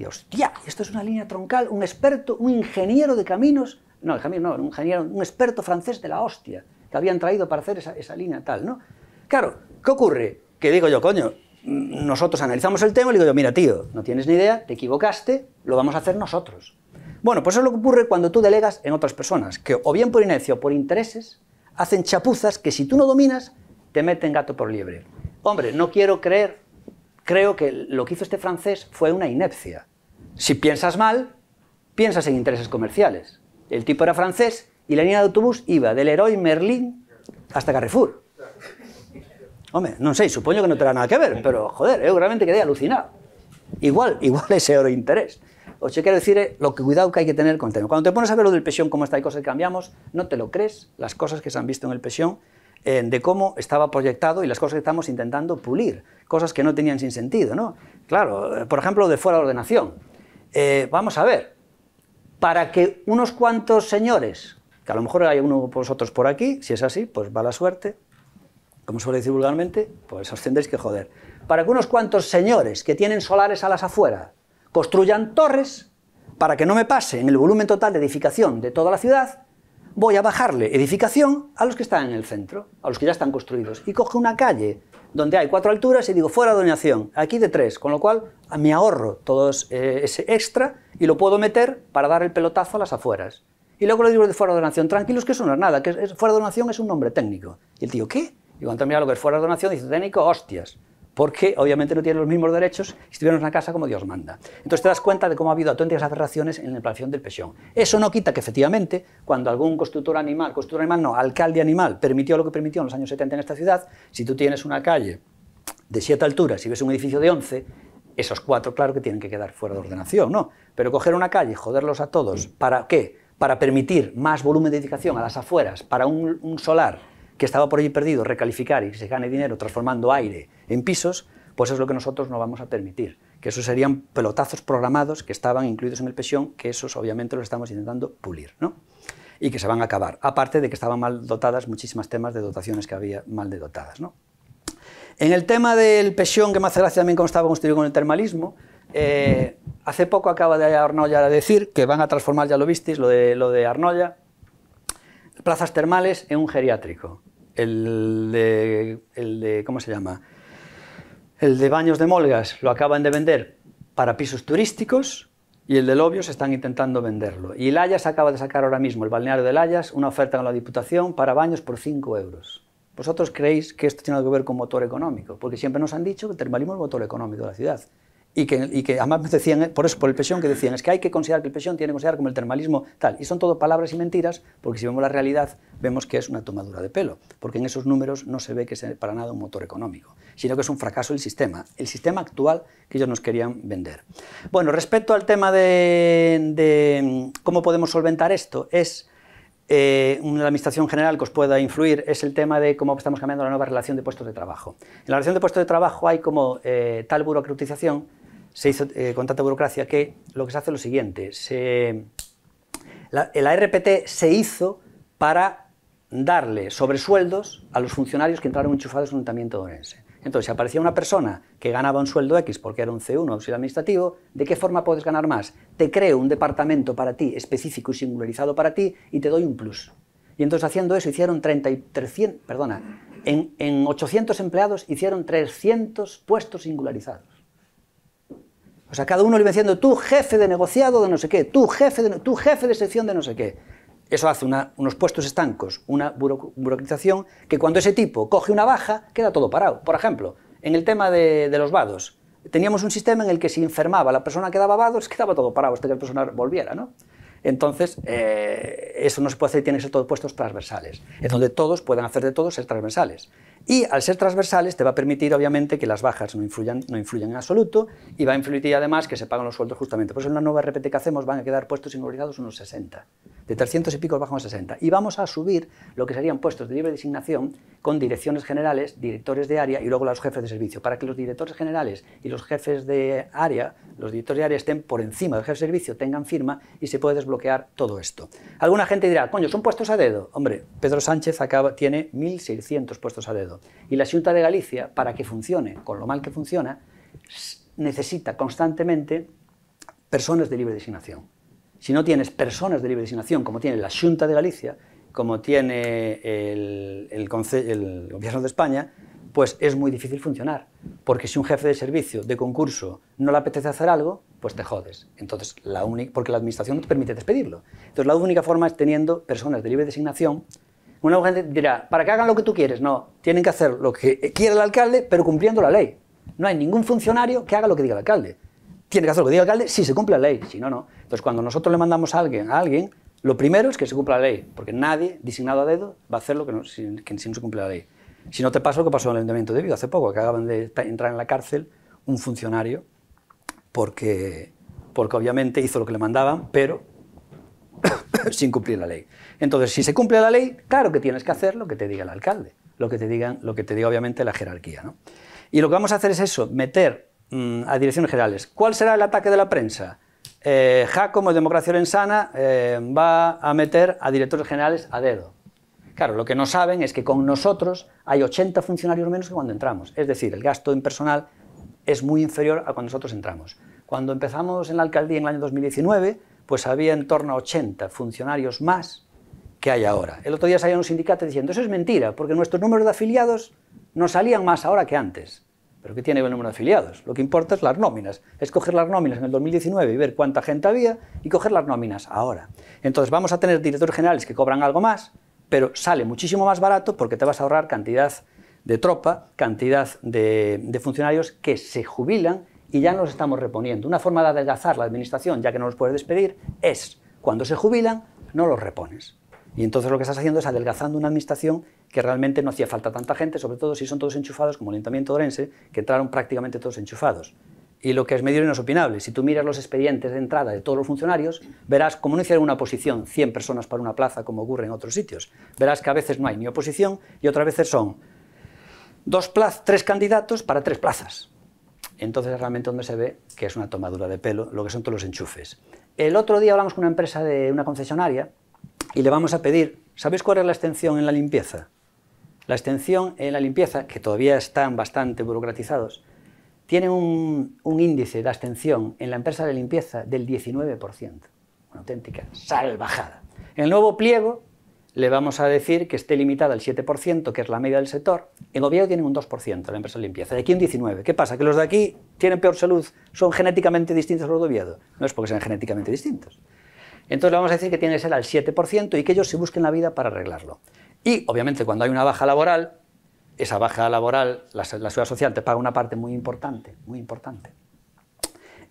Y hostia, esto es una línea troncal, un experto, un ingeniero de caminos, no, el no, un ingeniero, un experto francés de la hostia, que habían traído para hacer esa, línea tal, ¿no? Claro, ¿qué ocurre? Que digo yo, coño, nosotros analizamos el tema y digo yo, mira tío, no tienes ni idea, te equivocaste, lo vamos a hacer nosotros. Bueno, pues eso es lo que ocurre cuando tú delegas en otras personas, que o bien por inercia o por intereses, hacen chapuzas que si tú no dominas, te meten gato por liebre. Hombre, no quiero creer, creo que lo que hizo este francés fue una inepcia. Si piensas mal, piensas en intereses comerciales. El tipo era francés y la línea de autobús iba del héroe Merlín hasta Carrefour. Hombre, no sé, supongo que no te da nada que ver, pero joder, yo realmente quedé alucinado. Igual, igual ese oro interés. O sea, quiero decir eh, lo que cuidado que hay que tener con tema. Cuando te pones a ver lo del pesión, cómo está y cosas que cambiamos, no te lo crees, las cosas que se han visto en el pesión, eh, de cómo estaba proyectado y las cosas que estamos intentando pulir, cosas que no tenían sin sentido, ¿no? Claro, eh, por ejemplo, de fuera de ordenación. Eh, vamos a ver, para que unos cuantos señores, que a lo mejor hay uno de vosotros por aquí, si es así, pues va la suerte, como suele decir vulgarmente, pues os tendréis que joder. Para que unos cuantos señores que tienen solares a las afueras construyan torres, para que no me pase en el volumen total de edificación de toda la ciudad, voy a bajarle edificación a los que están en el centro, a los que ya están construidos, y coge una calle donde hay cuatro alturas y digo fuera donación, aquí de tres, con lo cual ah, me ahorro todo eh, ese extra y lo puedo meter para dar el pelotazo a las afueras. Y luego le digo de fuera donación, tranquilos que eso no es nada, que fuera donación es un nombre técnico. Y el tío, ¿qué? Y cuando mira lo que es fuera donación, dice técnico, hostias porque obviamente no tienen los mismos derechos si estuvieran en una casa como Dios manda. Entonces te das cuenta de cómo ha habido auténticas aberraciones en la implantación del pesión. Eso no quita que efectivamente, cuando algún constructor animal, constructor animal no, alcalde animal, permitió lo que permitió en los años 70 en esta ciudad, si tú tienes una calle de siete alturas y ves un edificio de 11, esos cuatro, claro que tienen que quedar fuera de ordenación, ¿no? Pero coger una calle, joderlos a todos, ¿para qué? Para permitir más volumen de edificación a las afueras, para un solar que estaba por allí perdido, recalificar y que se gane dinero transformando aire en pisos, pues es lo que nosotros no vamos a permitir. Que esos serían pelotazos programados que estaban incluidos en el Pesión, que esos obviamente los estamos intentando pulir, Y que se van a acabar. Aparte de que estaban mal dotadas muchísimas temas de dotaciones que había mal dotadas, En el tema del Pesión, que más hace también como estaba construido con el termalismo, eh, hace poco acaba de Arnoya decir que van a transformar, ya lo visteis, lo de, lo de Arnoya, plazas termales en un geriátrico. El de, se llama? El de Baños de Molgas lo acaban de vender para pisos turísticos y el de Lobios están intentando venderlo. Y el Ayas acaba de sacar ahora mismo, el balneario del Ayas, una oferta con la Diputación para baños por 5 euros. ¿Vosotros creéis que esto tiene algo que ver con motor económico? Porque siempre nos han dicho que el termalismo el motor económico de la ciudad y que, además decían, eh, por eso, por el pesión que decían, es que hay que considerar que el pesión tiene que considerar como el termalismo tal. Y son todo palabras y mentiras, porque si vemos la realidad, vemos que es una tomadura de pelo, porque en esos números no se ve que es para nada un motor económico, sino que es un fracaso el sistema, el sistema actual que ellos nos querían vender. Bueno, respecto al tema de, mm, cómo podemos solventar esto, es... Eh, una administración general que os pueda influir es el tema de cómo estamos cambiando la nueva relación de puestos de trabajo. En la relación de puestos de trabajo hay como eh, tal burocratización se hizo eh, con tanta burocracia que lo que se hace es lo siguiente. el la, se hizo para darle sobresueldos a los funcionarios que entraron enchufados en un ayuntamiento Orense. Entonces, si aparecía una persona que ganaba un sueldo X porque era un C1 auxiliar administrativo, ¿de qué forma puedes ganar más? Te creo un departamento para ti, específico y singularizado para ti, y te doy un plus. Y entonces haciendo eso hicieron perdona, en 800 empleados hicieron 300 puestos singularizados. O sea, cada uno le va diciendo, tú jefe de negociado de no sé qué, tú jefe de, jefe de sección de no sé qué. Eso hace unos puestos estancos, una burocratización, que cuando ese tipo coge una baja, queda todo parado. Por ejemplo, en el tema de, los vados, teníamos un sistema en el que si enfermaba la persona que daba vados, quedaba todo parado hasta que la persona volviera, ¿no? Entonces, eh, eso no se puede hacer, tienen que ser todos puestos transversales, Es donde todos pueden hacer de todos ser transversales. Y al ser transversales te va a permitir obviamente que las bajas no influyan, no en absoluto y va a influir además que se pagan los sueldos justamente. Por eso en la nueva RPT que hacemos van a quedar puestos obligados unos 60. De 300 y pico bajamos a 60. Y vamos a subir lo que serían puestos de libre designación con direcciones generales, directores de área y luego los jefes de servicio, para que los directores generales y los jefes de área, los directores de área estén por encima del jefe de servicio, tengan firma y se puede desbloquear todo esto. Alguna gente dirá, coño, son puestos a dedo. Hombre, Pedro Sánchez acaba, tiene 1.600 puestos a dedo. Y la Junta de Galicia, para que funcione, con lo mal que funciona, necesita constantemente personas de libre designación. Si no tienes personas de libre designación, como tiene la Junta de Galicia, como tiene el, Gobierno de España, pues es muy difícil funcionar. Porque si un jefe de servicio, de concurso, no le apetece hacer algo, pues te jodes. Entonces, porque la administración no te permite despedirlo. Entonces, la única forma es teniendo personas de libre designación una gente dirá, para que hagan lo que tú quieres. No, tienen que hacer lo que quiere el alcalde, pero cumpliendo la ley. No hay ningún funcionario que haga lo que diga el alcalde. Tiene que hacer lo que diga el alcalde si se cumple la ley, si no, no. Entonces, cuando nosotros le mandamos a alguien, a alguien, lo primero es que se cumpla la ley, porque nadie designado a dedo va a hacer lo que no, se cumple la ley. Si no te pasa lo que pasó en el Ayuntamiento de Vigo hace poco, que acaban de entrar en la cárcel un funcionario porque, porque obviamente hizo lo que le mandaban, pero sin cumplir la ley. Entonces, si se cumple la ley, claro que tienes que hacer lo que te diga el alcalde, lo que te, digan, lo que te diga obviamente la jerarquía. ¿no? Y lo que vamos a hacer es eso, meter mm, a direcciones generales. ¿Cuál será el ataque de la prensa? Eh, como Democracia Orensana, eh, va a meter a directores generales a dedo. Claro, lo que no saben es que con nosotros hay 80 funcionarios menos que cuando entramos. Es decir, el gasto en personal es muy inferior a cuando nosotros entramos. Cuando empezamos en la alcaldía en el año 2019, pues había en torno a 80 funcionarios más que hay ahora. El otro día salía un sindicato diciendo, eso es mentira, porque nuestros números de afiliados no salían más ahora que antes. ¿Pero qué tiene el número de afiliados? Lo que importa es las nóminas. Es coger las nóminas en el 2019 y ver cuánta gente había y coger las nóminas ahora. Entonces vamos a tener directores generales que cobran algo más, pero sale muchísimo más barato porque te vas a ahorrar cantidad de tropa, cantidad de, de funcionarios que se jubilan y ya nos estamos reponiendo. Una forma de adelgazar la administración, ya que no los puedes despedir, es cuando se jubilan, no los repones. Y entonces lo que estás haciendo es adelgazando una administración que realmente no hacía falta tanta gente, sobre todo si son todos enchufados, como el Ayuntamiento de Orense, que entraron prácticamente todos enchufados. Y lo que es medio inopinable, si tú miras los expedientes de entrada de todos los funcionarios, verás cómo no hicieron una oposición 100 personas para una plaza como ocurre en otros sitios. Verás que a veces no hay ni oposición y otras veces son dos plazas, tres candidatos para tres plazas. Entonces es realmente donde se ve que es una tomadura de pelo lo que son todos los enchufes. El otro día hablamos con una empresa de una concesionaria y le vamos a pedir, ¿sabéis cuál es la extensión en la limpieza? La extensión en la limpieza, que todavía están bastante burocratizados, tiene un, índice de extensión en la empresa de limpieza del 19%. Una auténtica salvajada. En el nuevo pliego le vamos a decir que esté limitada al 7%, que es la media del sector. En Oviedo tiene un 2% la empresa de limpieza, de aquí un 19%. ¿Qué pasa? ¿Que los de aquí tienen peor salud? ¿Son genéticamente distintos a los de Oviedo? No es porque sean genéticamente distintos. Entonces le vamos a decir que tiene que ser al 7% y que ellos se busquen la vida para arreglarlo. Y obviamente cuando hay una baja laboral, esa baja laboral, la, la seguridad social te paga una parte muy importante, muy importante.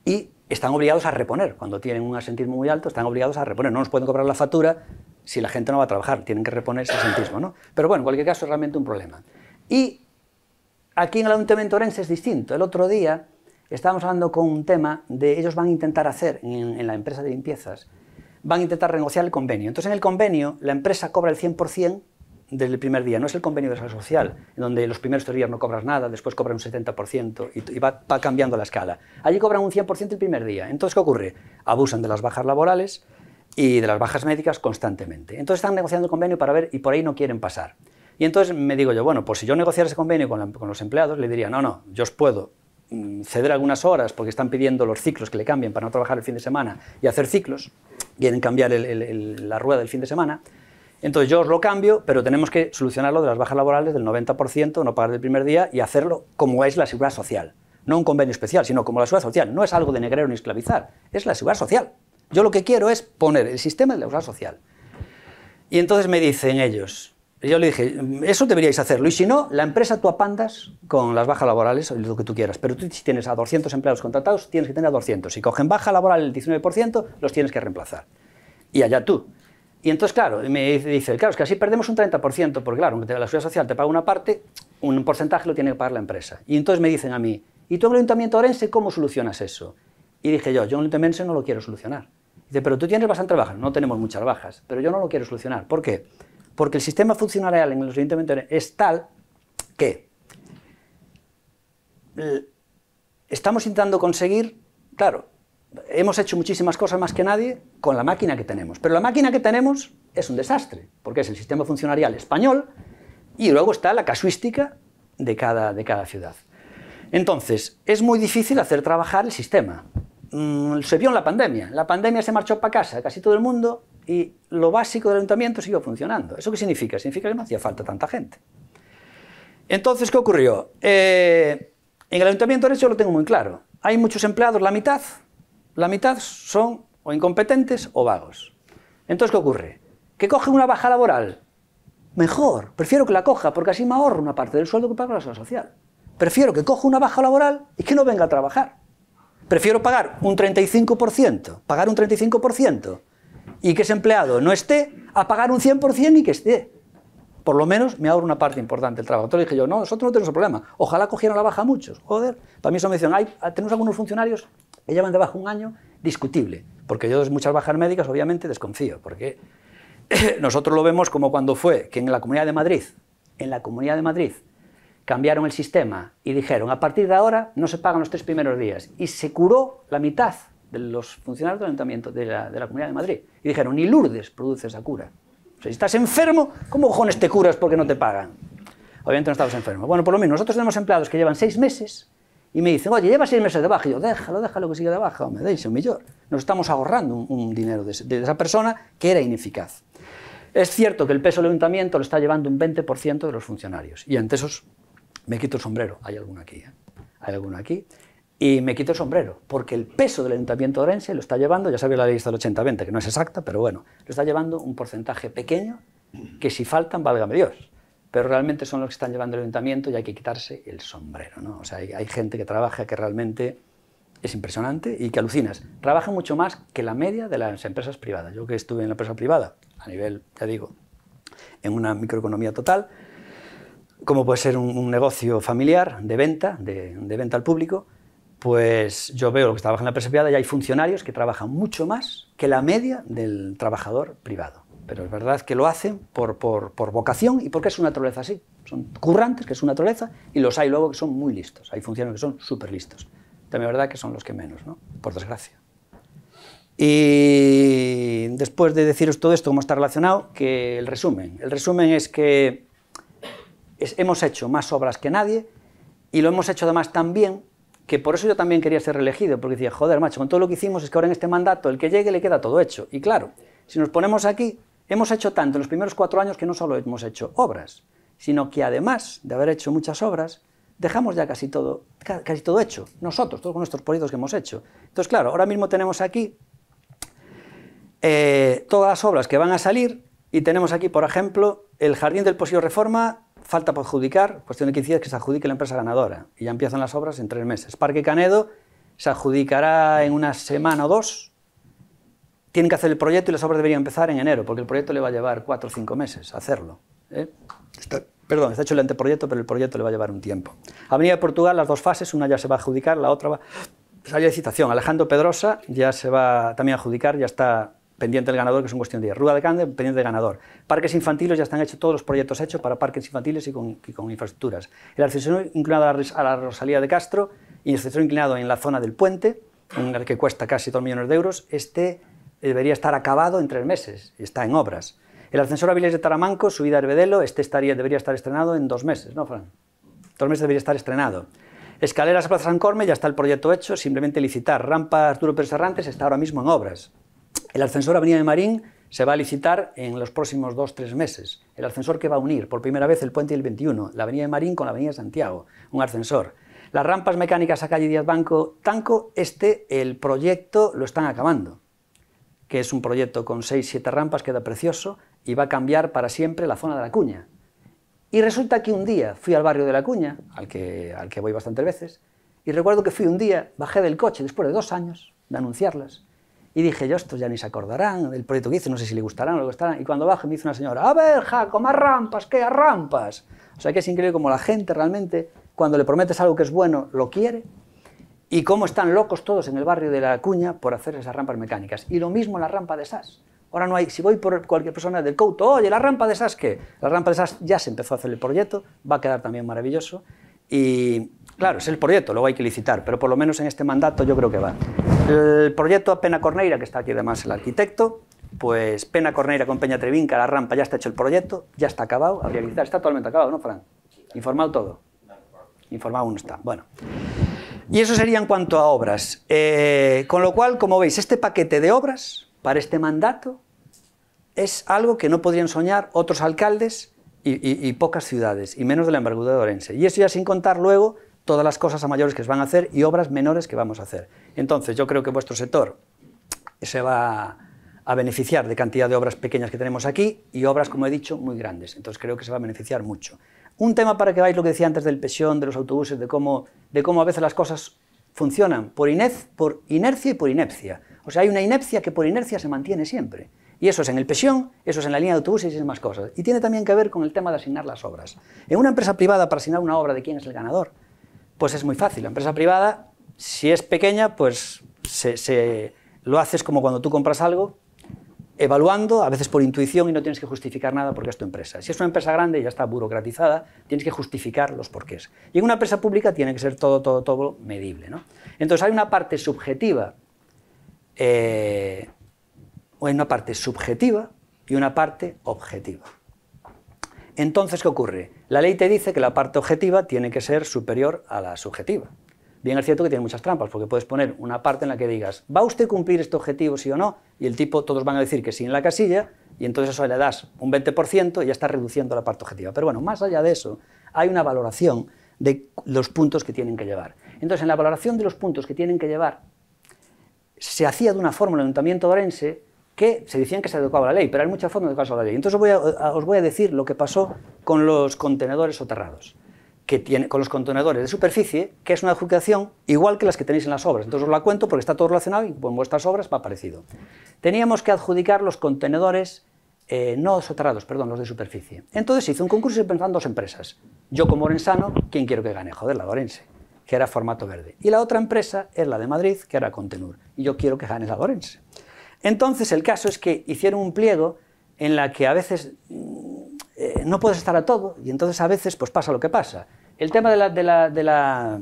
Y están obligados a reponer. Cuando tienen un asentismo muy alto, están obligados a reponer. No nos pueden cobrar la factura si la gente no va a trabajar. Tienen que reponer ese asentismo. ¿no? Pero bueno, en cualquier caso, es realmente un problema. Y aquí en el Ayuntamiento Orense es distinto. El otro día estábamos hablando con un tema de ellos van a intentar hacer en la empresa de limpiezas van a intentar renegociar el convenio. Entonces, en el convenio, la empresa cobra el 100% desde el primer día. No es el convenio de salud social, en donde los primeros tres días no cobras nada, después cobran un 70% y, va, cambiando la escala. Allí cobran un 100% el primer día. Entonces, ¿qué ocurre? Abusan de las bajas laborales y de las bajas médicas constantemente. Entonces, están negociando el convenio para ver y por ahí no quieren pasar. Y entonces me digo yo, bueno, pues si yo negociara ese convenio con los empleados, le diría, no, no, yo os puedo Mm, ceder algunas horas porque están pidiendo los ciclos que le cambien para no trabajar el fin de semana y hacer ciclos, quieren cambiar la rueda del fin de semana. Entonces yo os lo cambio, pero tenemos que solucionarlo de las bajas laborales del 90%, no pagar el primer día y hacerlo como es la seguridad social. No un convenio especial, sino como la seguridad social. No es algo de negrero ni esclavizar, es la seguridad social. Yo lo que quiero es poner el sistema de la seguridad social. Y entonces me dicen ellos, yo le dije, eso deberíais hacerlo. Y si no, la empresa tú apandas con las bajas laborales, lo que tú quieras. Pero tú si tienes a 200 empleados contratados, tienes que tener a 200. Si cogen baja laboral el 19%, los tienes que reemplazar. Y allá tú. Y entonces, claro, me dice, claro, es que así perdemos un 30%, porque claro, la seguridad social te paga una parte, un porcentaje lo tiene que pagar la empresa. Y entonces me dicen a mí, ¿y tú el Ayuntamiento de Orense cómo solucionas eso? Y dije yo, yo el Ayuntamiento de Orense no lo quiero solucionar. Dice, pero tú tienes bastante bajas. No tenemos muchas bajas, pero yo no lo quiero solucionar. ¿Por qué? porque el sistema funcionarial en los ayuntamientos es tal que estamos intentando conseguir, claro, hemos hecho muchísimas cosas más que nadie con la máquina que tenemos, pero la máquina que tenemos es un desastre, porque es el sistema funcionarial español y luego está la casuística de cada, de cada ciudad. Entonces, es muy difícil hacer trabajar el sistema. Mm, se vio en la pandemia. La pandemia se marchó para casa, casi todo el mundo, y lo básico del ayuntamiento sigue funcionando. ¿Eso qué significa? Significa que no hacía falta tanta gente. Entonces, ¿qué ocurrió? Eh, en el ayuntamiento de hecho lo tengo muy claro. Hay muchos empleados, la mitad, la mitad son o incompetentes o vagos. Entonces, ¿qué ocurre? Que coge una baja laboral. Mejor, prefiero que la coja, porque así me ahorro una parte del sueldo que pago la seguridad social. Prefiero que coja una baja laboral y que no venga a trabajar. Prefiero pagar un 35%, pagar un 35% y que ese empleado no esté, a pagar un 100% y que esté. Por lo menos me ahorro una parte importante del trabajo. Entonces dije yo, no, nosotros no tenemos problema. Ojalá cogieran la baja muchos. Joder, para mí eso me dicen, ah, tenemos algunos funcionarios que llevan de un año, discutible. Porque yo de muchas bajas médicas obviamente desconfío, porque nosotros lo vemos como cuando fue que en la Comunidad de Madrid, en la Comunidad de Madrid, cambiaron el sistema y dijeron, a partir de ahora no se pagan los tres primeros días. Y se curó la mitad de los funcionarios del Ayuntamiento de la, de la Comunidad de Madrid. Y dijeron, ni Lourdes produce esa cura. O sea, si estás enfermo, ¿cómo cojones te curas porque no te pagan? Obviamente no estabas enfermo. Bueno, por lo menos, nosotros tenemos empleados que llevan seis meses y me dicen, oye, lleva seis meses de baja. Y yo, déjalo, déjalo que siga de baja, me deis un millón. Nos estamos ahorrando un, dinero de, esa persona que era ineficaz. Es cierto que el peso del ayuntamiento lo está llevando un 20% de los funcionarios. Y ante esos, me quito el sombrero. Hay alguno aquí, ¿eh? Hay alguno aquí. Y me quito el sombrero, porque el peso del Ayuntamiento de Orense lo está llevando, ya sabéis la lista del 80-20, que no es exacta, pero bueno, lo está llevando un porcentaje pequeño que si faltan, válgame Dios. Pero realmente son los que están llevando el ayuntamiento y hay que quitarse el sombrero. ¿no? O sea, hay, gente que trabaja que realmente es impresionante y que alucinas. Trabaja mucho más que la media de las empresas privadas. Yo que estuve en la empresa privada, a nivel, ya digo, en una microeconomía total, como puede ser un, negocio familiar de venta, de, de venta al público, pues yo veo lo que trabaja en la empresa y hay funcionarios que trabajan mucho más que la media del trabajador privado. Pero es verdad que lo hacen por, vocación y porque es una naturaleza así. Son currantes, que es una naturaleza, y los hay luego que son muy listos. Hay funcionarios que son súper listos. También es verdad que son los que menos, ¿no? por desgracia. Y después de deciros todo esto, cómo está relacionado, que el resumen. El resumen es que hemos hecho más obras que nadie y lo hemos hecho además también que por eso yo también quería ser reelegido, porque decía, joder, macho, con todo lo que hicimos es que ahora en este mandato el que llegue le queda todo hecho. Y claro, si nos ponemos aquí, hemos hecho tanto en los primeros cuatro años que no solo hemos hecho obras, sino que además de haber hecho muchas obras, dejamos ya casi todo, casi todo hecho, nosotros, todos nuestros proyectos que hemos hecho. Entonces, claro, ahora mismo tenemos aquí eh, todas las obras que van a salir y tenemos aquí, por ejemplo, el Jardín del posible Reforma falta por adjudicar, cuestión de 15 días que se adjudique la empresa ganadora. Y ya empiezan las obras en tres meses. Parque Canedo se adjudicará en una semana o dos. Tienen que hacer el proyecto y las obras deberían empezar en enero, porque el proyecto le va a llevar cuatro o cinco meses hacerlo. ¿eh? perdón, está hecho el anteproyecto, pero el proyecto le va a llevar un tiempo. Avenida de Portugal, las dos fases, una ya se va a adjudicar, la otra va, salió de citación. Alejandro Pedrosa ya se va también a adjudicar, ya está pendiente del ganador, que es un cuestión de día. Rúa de Cande, pendiente del ganador. Parques infantiles, ya están hechos todos los proyectos hechos para parques infantiles y con, infraestructuras. El ascensor inclinado a la, Rosalía de Castro y el ascensor inclinado en la zona del puente, en el que cuesta casi 2 millones de euros, este debería estar acabado en tres meses está en obras. El ascensor a Viles de Taramanco, subida a Herbedelo, este estaría, debería estar estrenado en dos meses, ¿no, Fran? Dos meses debería estar estrenado. Escaleras a Plaza San Corme, ya está el proyecto hecho, simplemente licitar. rampas Arturo Pérez está ahora mismo en obras. El ascensor Avenida de Marín se va a licitar en los próximos dos tres meses. El ascensor que va a unir por primera vez el puente del 21, la Avenida de Marín con la Avenida de Santiago, un ascensor. Las rampas mecánicas a calle Díaz Banco Tanco, este, el proyecto lo están acabando, que es un proyecto con seis, siete rampas, queda precioso y va a cambiar para siempre la zona de la cuña. Y resulta que un día fui al barrio de la cuña, al que, al que voy bastantes veces, y recuerdo que fui un día, bajé del coche después de dos años de anunciarlas, y dije yo, esto ya ni se acordarán del proyecto que hice, no sé si le gustarán o le gustarán. Y cuando bajo me dice una señora, a ver, Jaco, más rampas, ¿qué? A rampas. O sea que es increíble como la gente realmente, cuando le prometes algo que es bueno, lo quiere. Y cómo están locos todos en el barrio de La Cuña por hacer esas rampas mecánicas. Y lo mismo en la rampa de SAS. Ahora no hay, si voy por cualquier persona del Couto, oye, la rampa de SAS, ¿qué? La rampa de SAS ya se empezó a hacer el proyecto, va a quedar también maravilloso. Y claro, es el proyecto, luego hay que licitar, pero por lo menos en este mandato yo creo que va. El proyecto Pena Corneira, que está aquí además el arquitecto, pues Pena Corneira con Peña Trevinca, la rampa, ya está hecho el proyecto, ya está acabado, habría que licitar, está totalmente acabado, ¿no, Fran? Informado todo. Informado uno está. Bueno. Y eso sería en cuanto a obras. Eh, con lo cual, como veis, este paquete de obras para este mandato es algo que no podrían soñar otros alcaldes y, pocas ciudades, y menos de la envergadura de Orense. Y eso ya sin contar luego todas las cosas a mayores que se van a hacer y obras menores que vamos a hacer. Entonces, yo creo que vuestro sector se va a beneficiar de cantidad de obras pequeñas que tenemos aquí y obras, como he dicho, muy grandes. Entonces, creo que se va a beneficiar mucho. Un tema para que veáis lo que decía antes del pesión, de los autobuses, de cómo, a veces las cosas funcionan por, inez, por inercia y por inepcia. O sea, hay una inepcia que por inercia se mantiene siempre. Y eso es en el pesión, eso es en la línea de autobuses y es más cosas. Y tiene también que ver con el tema de asignar las obras. En una empresa privada, para asignar una obra de quién es el ganador, pues es muy fácil. La empresa privada, si es pequeña, pues se, lo haces como cuando tú compras algo, evaluando, a veces por intuición y no tienes que justificar nada porque es tu empresa. Si es una empresa grande y ya está burocratizada, tienes que justificar los porqués. Y en una empresa pública tiene que ser todo, todo, todo medible. ¿no? Entonces hay una parte subjetiva. Eh, hay una parte subjetiva y una parte objetiva. Entonces, ¿qué ocurre? La ley te dice que la parte objetiva tiene que ser superior a la subjetiva. Bien es cierto que tiene muchas trampas, porque puedes poner una parte en la que digas, ¿va usted a cumplir este objetivo sí o no? Y el tipo, todos van a decir que sí en la casilla, y entonces eso le das un 20% y ya estás reduciendo la parte objetiva. Pero bueno, más allá de eso, hay una valoración de los puntos que tienen que llevar. Entonces, en la valoración de los puntos que tienen que llevar, se hacía de una fórmula el Ayuntamiento de Orense que se decían que se adecuaba a la ley, pero hay mucha formas de adecuarse a la ley. Entonces os voy a, decir lo que pasó con los contenedores soterrados, que tiene, con los contenedores de superficie, que es una adjudicación igual que las que tenéis en las obras. Entonces os la cuento porque está todo relacionado y con vuestras obras va parecido. Teníamos que adjudicar los contenedores eh, no soterrados, perdón, los de superficie. Entonces hizo un concurso y se dos empresas. Yo como orensano, ¿quién quiero que gane? Joder, la Lorense que era formato verde. Y la otra empresa es la de Madrid, que era Contenur. Y yo quiero que gane la Lorense. Entonces el caso es que hicieron un pliego en la que a veces mm, eh, no puedes estar a todo y entonces a veces pues pasa lo que pasa. El tema de la, de la, de la,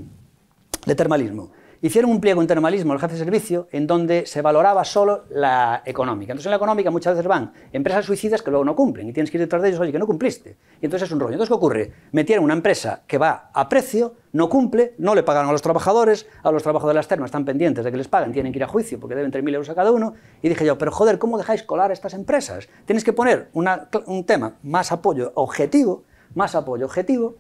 de termalismo hicieron un pliego internalismo el jefe de servicio en donde se valoraba solo la económica. Entonces en la económica muchas veces van empresas suicidas que luego no cumplen y tienes que ir detrás de ellos, oye, que no cumpliste. Y entonces es un rollo. Entonces, ¿qué ocurre? Metieron una empresa que va a precio, no cumple, no le pagaron a los trabajadores, a los trabajadores de las termas están pendientes de que les paguen, tienen que ir a juicio porque deben 3.000 euros a cada uno. Y dije yo, pero joder, ¿cómo dejáis colar a estas empresas? Tienes que poner un tema más apoyo objetivo, más apoyo objetivo,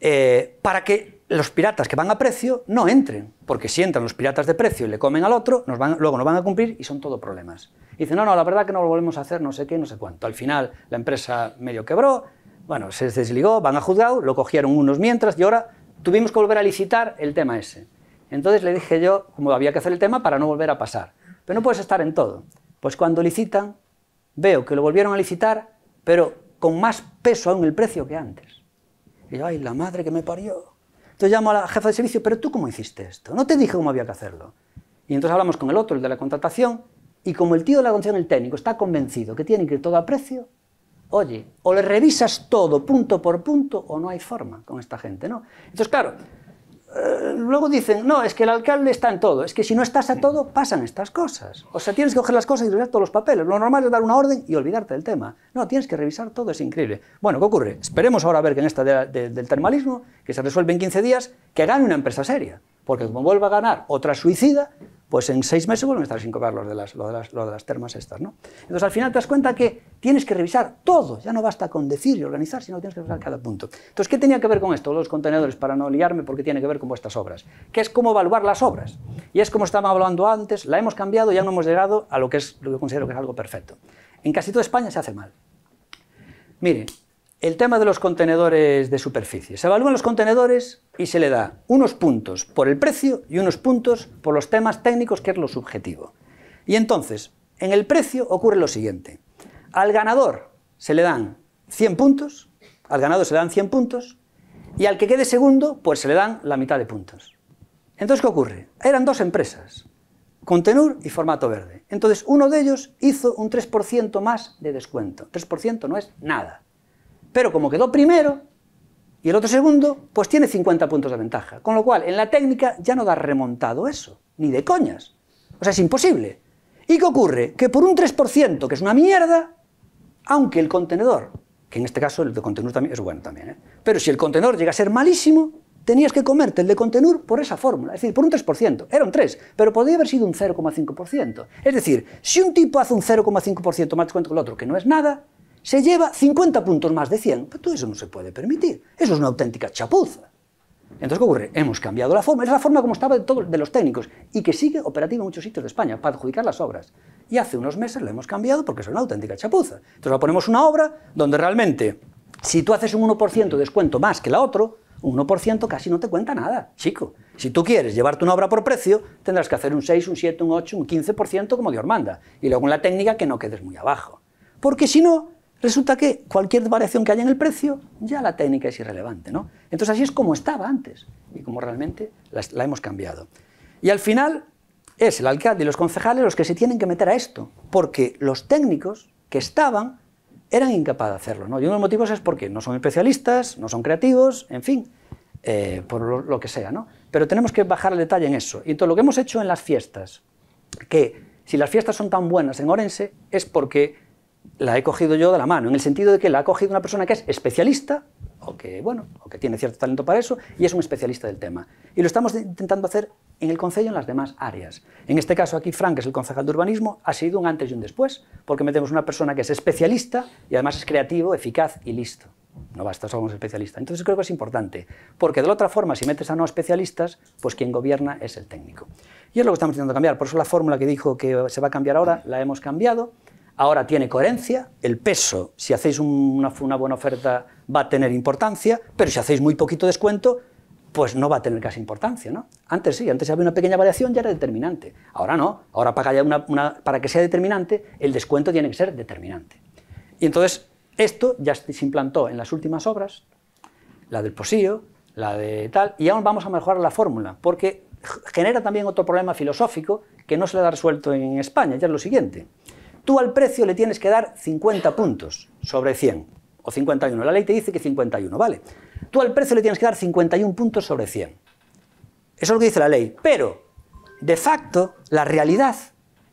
eh, para que los piratas que van a precio no entren, porque si entran los piratas de precio y le comen al otro, luego nos van a cumplir y son todo problemas. Y dicen, no, no, la verdad que no lo volvemos a hacer, no sé qué, no sé cuánto. Al final la empresa medio quebró, bueno, se desligó, van a juzgado, lo cogieron unos mientras y ahora tuvimos que volver a licitar el tema ese. Entonces le dije yo, como había que hacer el tema para no volver a pasar. Pero no puedes estar en todo. Pues cuando licitan, veo que lo volvieron a licitar, pero con más peso aún el precio que antes. Y yo, ay, la madre que me parió. Entonces llamo a la jefa de servicio, pero tú cómo hiciste esto? No te dije cómo había que hacerlo. Y entonces hablamos con el otro, el de la contratación, y como el tío de la contratación, el técnico, está convencido que tiene que ir todo a precio, oye, o le revisas todo punto por punto o no hay forma con esta gente, ¿no? Entonces, claro, eh, luego dicen, no, es que el alcalde está en todo, es que si no estás a todo, pasan estas cosas. O sea, tienes que coger las cosas y revisar todos los papeles. Lo normal es dar una orden y olvidarte del tema. No, tienes que revisar todo, es increíble. Bueno, ¿qué ocurre? Esperemos ahora a ver que en esta del termalismo, que se resuelve en 15 días, que gane una empresa seria. Porque como vuelva a ganar otra suicida, pues en seis meses vuelven a estar sin cobrar de, las, lo de, las, termas estas. ¿no? Entonces al final te das cuenta que tienes que revisar todo, ya no basta con decir y organizar, sino que tienes que revisar cada punto. Entonces, ¿qué tenía que ver con esto, los contenedores, para no liarme porque tiene que ver con vuestras obras? Que es cómo evaluar las obras. Y es como estábamos hablando antes, la hemos cambiado, ya no hemos llegado a lo que es lo que considero que es algo perfecto. En casi toda España se hace mal. Miren... El tema de los contenedores de superficie. Se evalúan los contenedores y se le da unos puntos por el precio y unos puntos por los temas técnicos, que es lo subjetivo. Y entonces, en el precio ocurre lo siguiente. Al ganador se le dan 100 puntos, al ganador se le dan 100 puntos, y al que quede segundo, pues se le dan la mitad de puntos. Entonces, ¿qué ocurre? Eran dos empresas, Contenur y Formato Verde. Entonces, uno de ellos hizo un 3% más de descuento. 3% no es nada. Pero como quedó primero y el otro segundo, pues tiene 50 puntos de ventaja. Con lo cual, en la técnica ya no da remontado eso, ni de coñas. O sea, es imposible. ¿Y qué ocurre? Que por un 3%, que es una mierda, aunque el contenedor, que en este caso el de contenedor también es bueno también, ¿eh? pero si el contenedor llega a ser malísimo, tenías que comerte el de contenur por esa fórmula, es decir, por un 3%. Era un 3, pero podría haber sido un 0,5%. Es decir, si un tipo hace un 0,5% más descuento que el otro, que no es nada, se lleva 50 puntos más de 100. Pero pues todo eso no se puede permitir. Eso es una auténtica chapuza. Entonces, ¿qué ocurre? Hemos cambiado la forma. Es la forma como estaba de, los técnicos y que sigue operativa en muchos sitios de España para adjudicar las obras. Y hace unos meses lo hemos cambiado porque es una auténtica chapuza. Entonces, la ponemos una obra donde realmente, si tú haces un 1% de descuento más que la otra, un 1% casi no te cuenta nada, chico. Si tú quieres llevarte una obra por precio, tendrás que hacer un 6, un 7, un 8, un 15% como Dios manda. Y luego en la técnica que no quedes muy abajo. Porque si no, Resulta que cualquier variación que haya en el precio, ya la técnica es irrelevante. ¿no? Entonces así es como estaba antes y como realmente la, hemos cambiado. Y al final es el alcalde y los concejales los que se tienen que meter a esto, porque los técnicos que estaban eran incapaces de hacerlo. ¿no? Y uno de los motivos es porque no son especialistas, no son creativos, en fin, eh, por lo, que sea. ¿no? Pero tenemos que bajar el detalle en eso. Y todo lo que hemos hecho en las fiestas, que si las fiestas son tan buenas en Orense, es porque la he cogido yo de la mano, en el sentido de que la ha cogido una persona que es especialista, o que, bueno, que tiene cierto talento para eso, y es un especialista del tema. Y lo estamos intentando hacer en el y en las demás áreas. En este caso aquí, Frank, que es el concejal de urbanismo, ha sido un antes y un después, porque metemos una persona que es especialista y además es creativo, eficaz y listo. No basta solo un especialista. Entonces creo que es importante, porque de la otra forma, si metes a no especialistas, pues quien gobierna es el técnico. Y es lo que estamos intentando cambiar. Por eso la fórmula que dijo que se va a cambiar ahora, la hemos cambiado ahora tiene coherencia, el peso, si hacéis una, buena oferta, va a tener importancia, pero si hacéis muy poquito descuento, pues no va a tener casi importancia, ¿no? Antes sí, antes había una pequeña variación ya era determinante. Ahora no, ahora para, para que sea determinante, el descuento tiene que ser determinante. Y entonces, esto ya se implantó en las últimas obras, la del posillo, la de tal, y aún vamos a mejorar la fórmula, porque genera también otro problema filosófico que no se le ha resuelto en España, ya es lo siguiente tú al precio le tienes que dar 50 puntos sobre 100, o 51. La ley te dice que 51, ¿vale? Tú al precio le tienes que dar 51 puntos sobre 100. Eso es lo que dice la ley. Pero, de facto, la realidad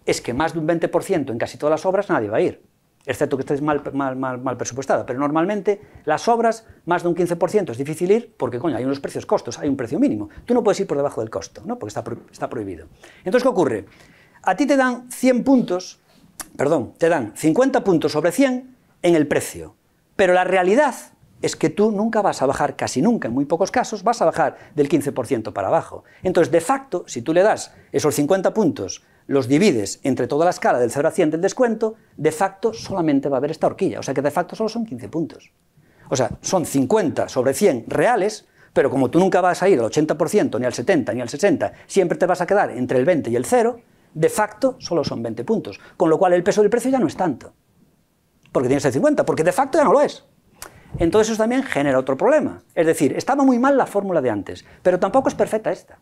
es que más de un 20% en casi todas las obras nadie va a ir. Excepto que estés mal, mal, presupuestada. Pero normalmente las obras, más de un 15% es difícil ir porque, coño, hay unos precios costos, hay un precio mínimo. Tú no puedes ir por debajo del costo, ¿no? Porque está, está prohibido. Entonces, ¿qué ocurre? A ti te dan 100 puntos perdón, te dan 50 puntos sobre 100 en el precio. Pero la realidad es que tú nunca vas a bajar, casi nunca, en muy pocos casos, vas a bajar del 15% para abajo. Entonces, de facto, si tú le das esos 50 puntos, los divides entre toda la escala del 0 a 100 del descuento, de facto solamente va a haber esta horquilla. O sea que de facto solo son 15 puntos. O sea, son 50 sobre 100 reales, pero como tú nunca vas a ir al 80%, ni al 70, ni al 60, siempre te vas a quedar entre el 20 y el 0, de facto solo son 20 puntos, con lo cual el peso del precio ya no es tanto, porque tienes el 50, porque de facto ya no lo es. Entonces eso también genera otro problema. Es decir, estaba muy mal la fórmula de antes, pero tampoco es perfecta esta.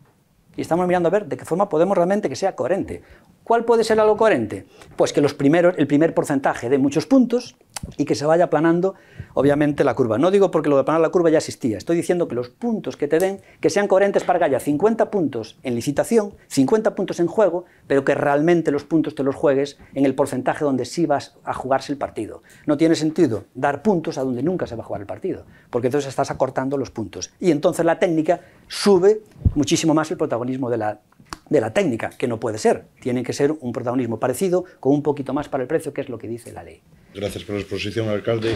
Y estamos mirando a ver de qué forma podemos realmente que sea coherente. ¿Cuál puede ser algo coherente? Pues que los primeros, el primer porcentaje de muchos puntos y que se vaya aplanando, obviamente, la curva. No digo porque lo de aplanar la curva ya existía, estoy diciendo que los puntos que te den, que sean coherentes para que haya 50 puntos en licitación, 50 puntos en juego, pero que realmente los puntos te los juegues en el porcentaje donde sí vas a jugarse el partido. No tiene sentido dar puntos a donde nunca se va a jugar el partido, porque entonces estás acortando los puntos. Y entonces la técnica sube muchísimo más el protagonismo de la de la técnica, que no puede ser. Tiene que ser un protagonismo parecido, con un poquito más para el precio, que es lo que dice la ley. Gracias por la exposición, alcalde.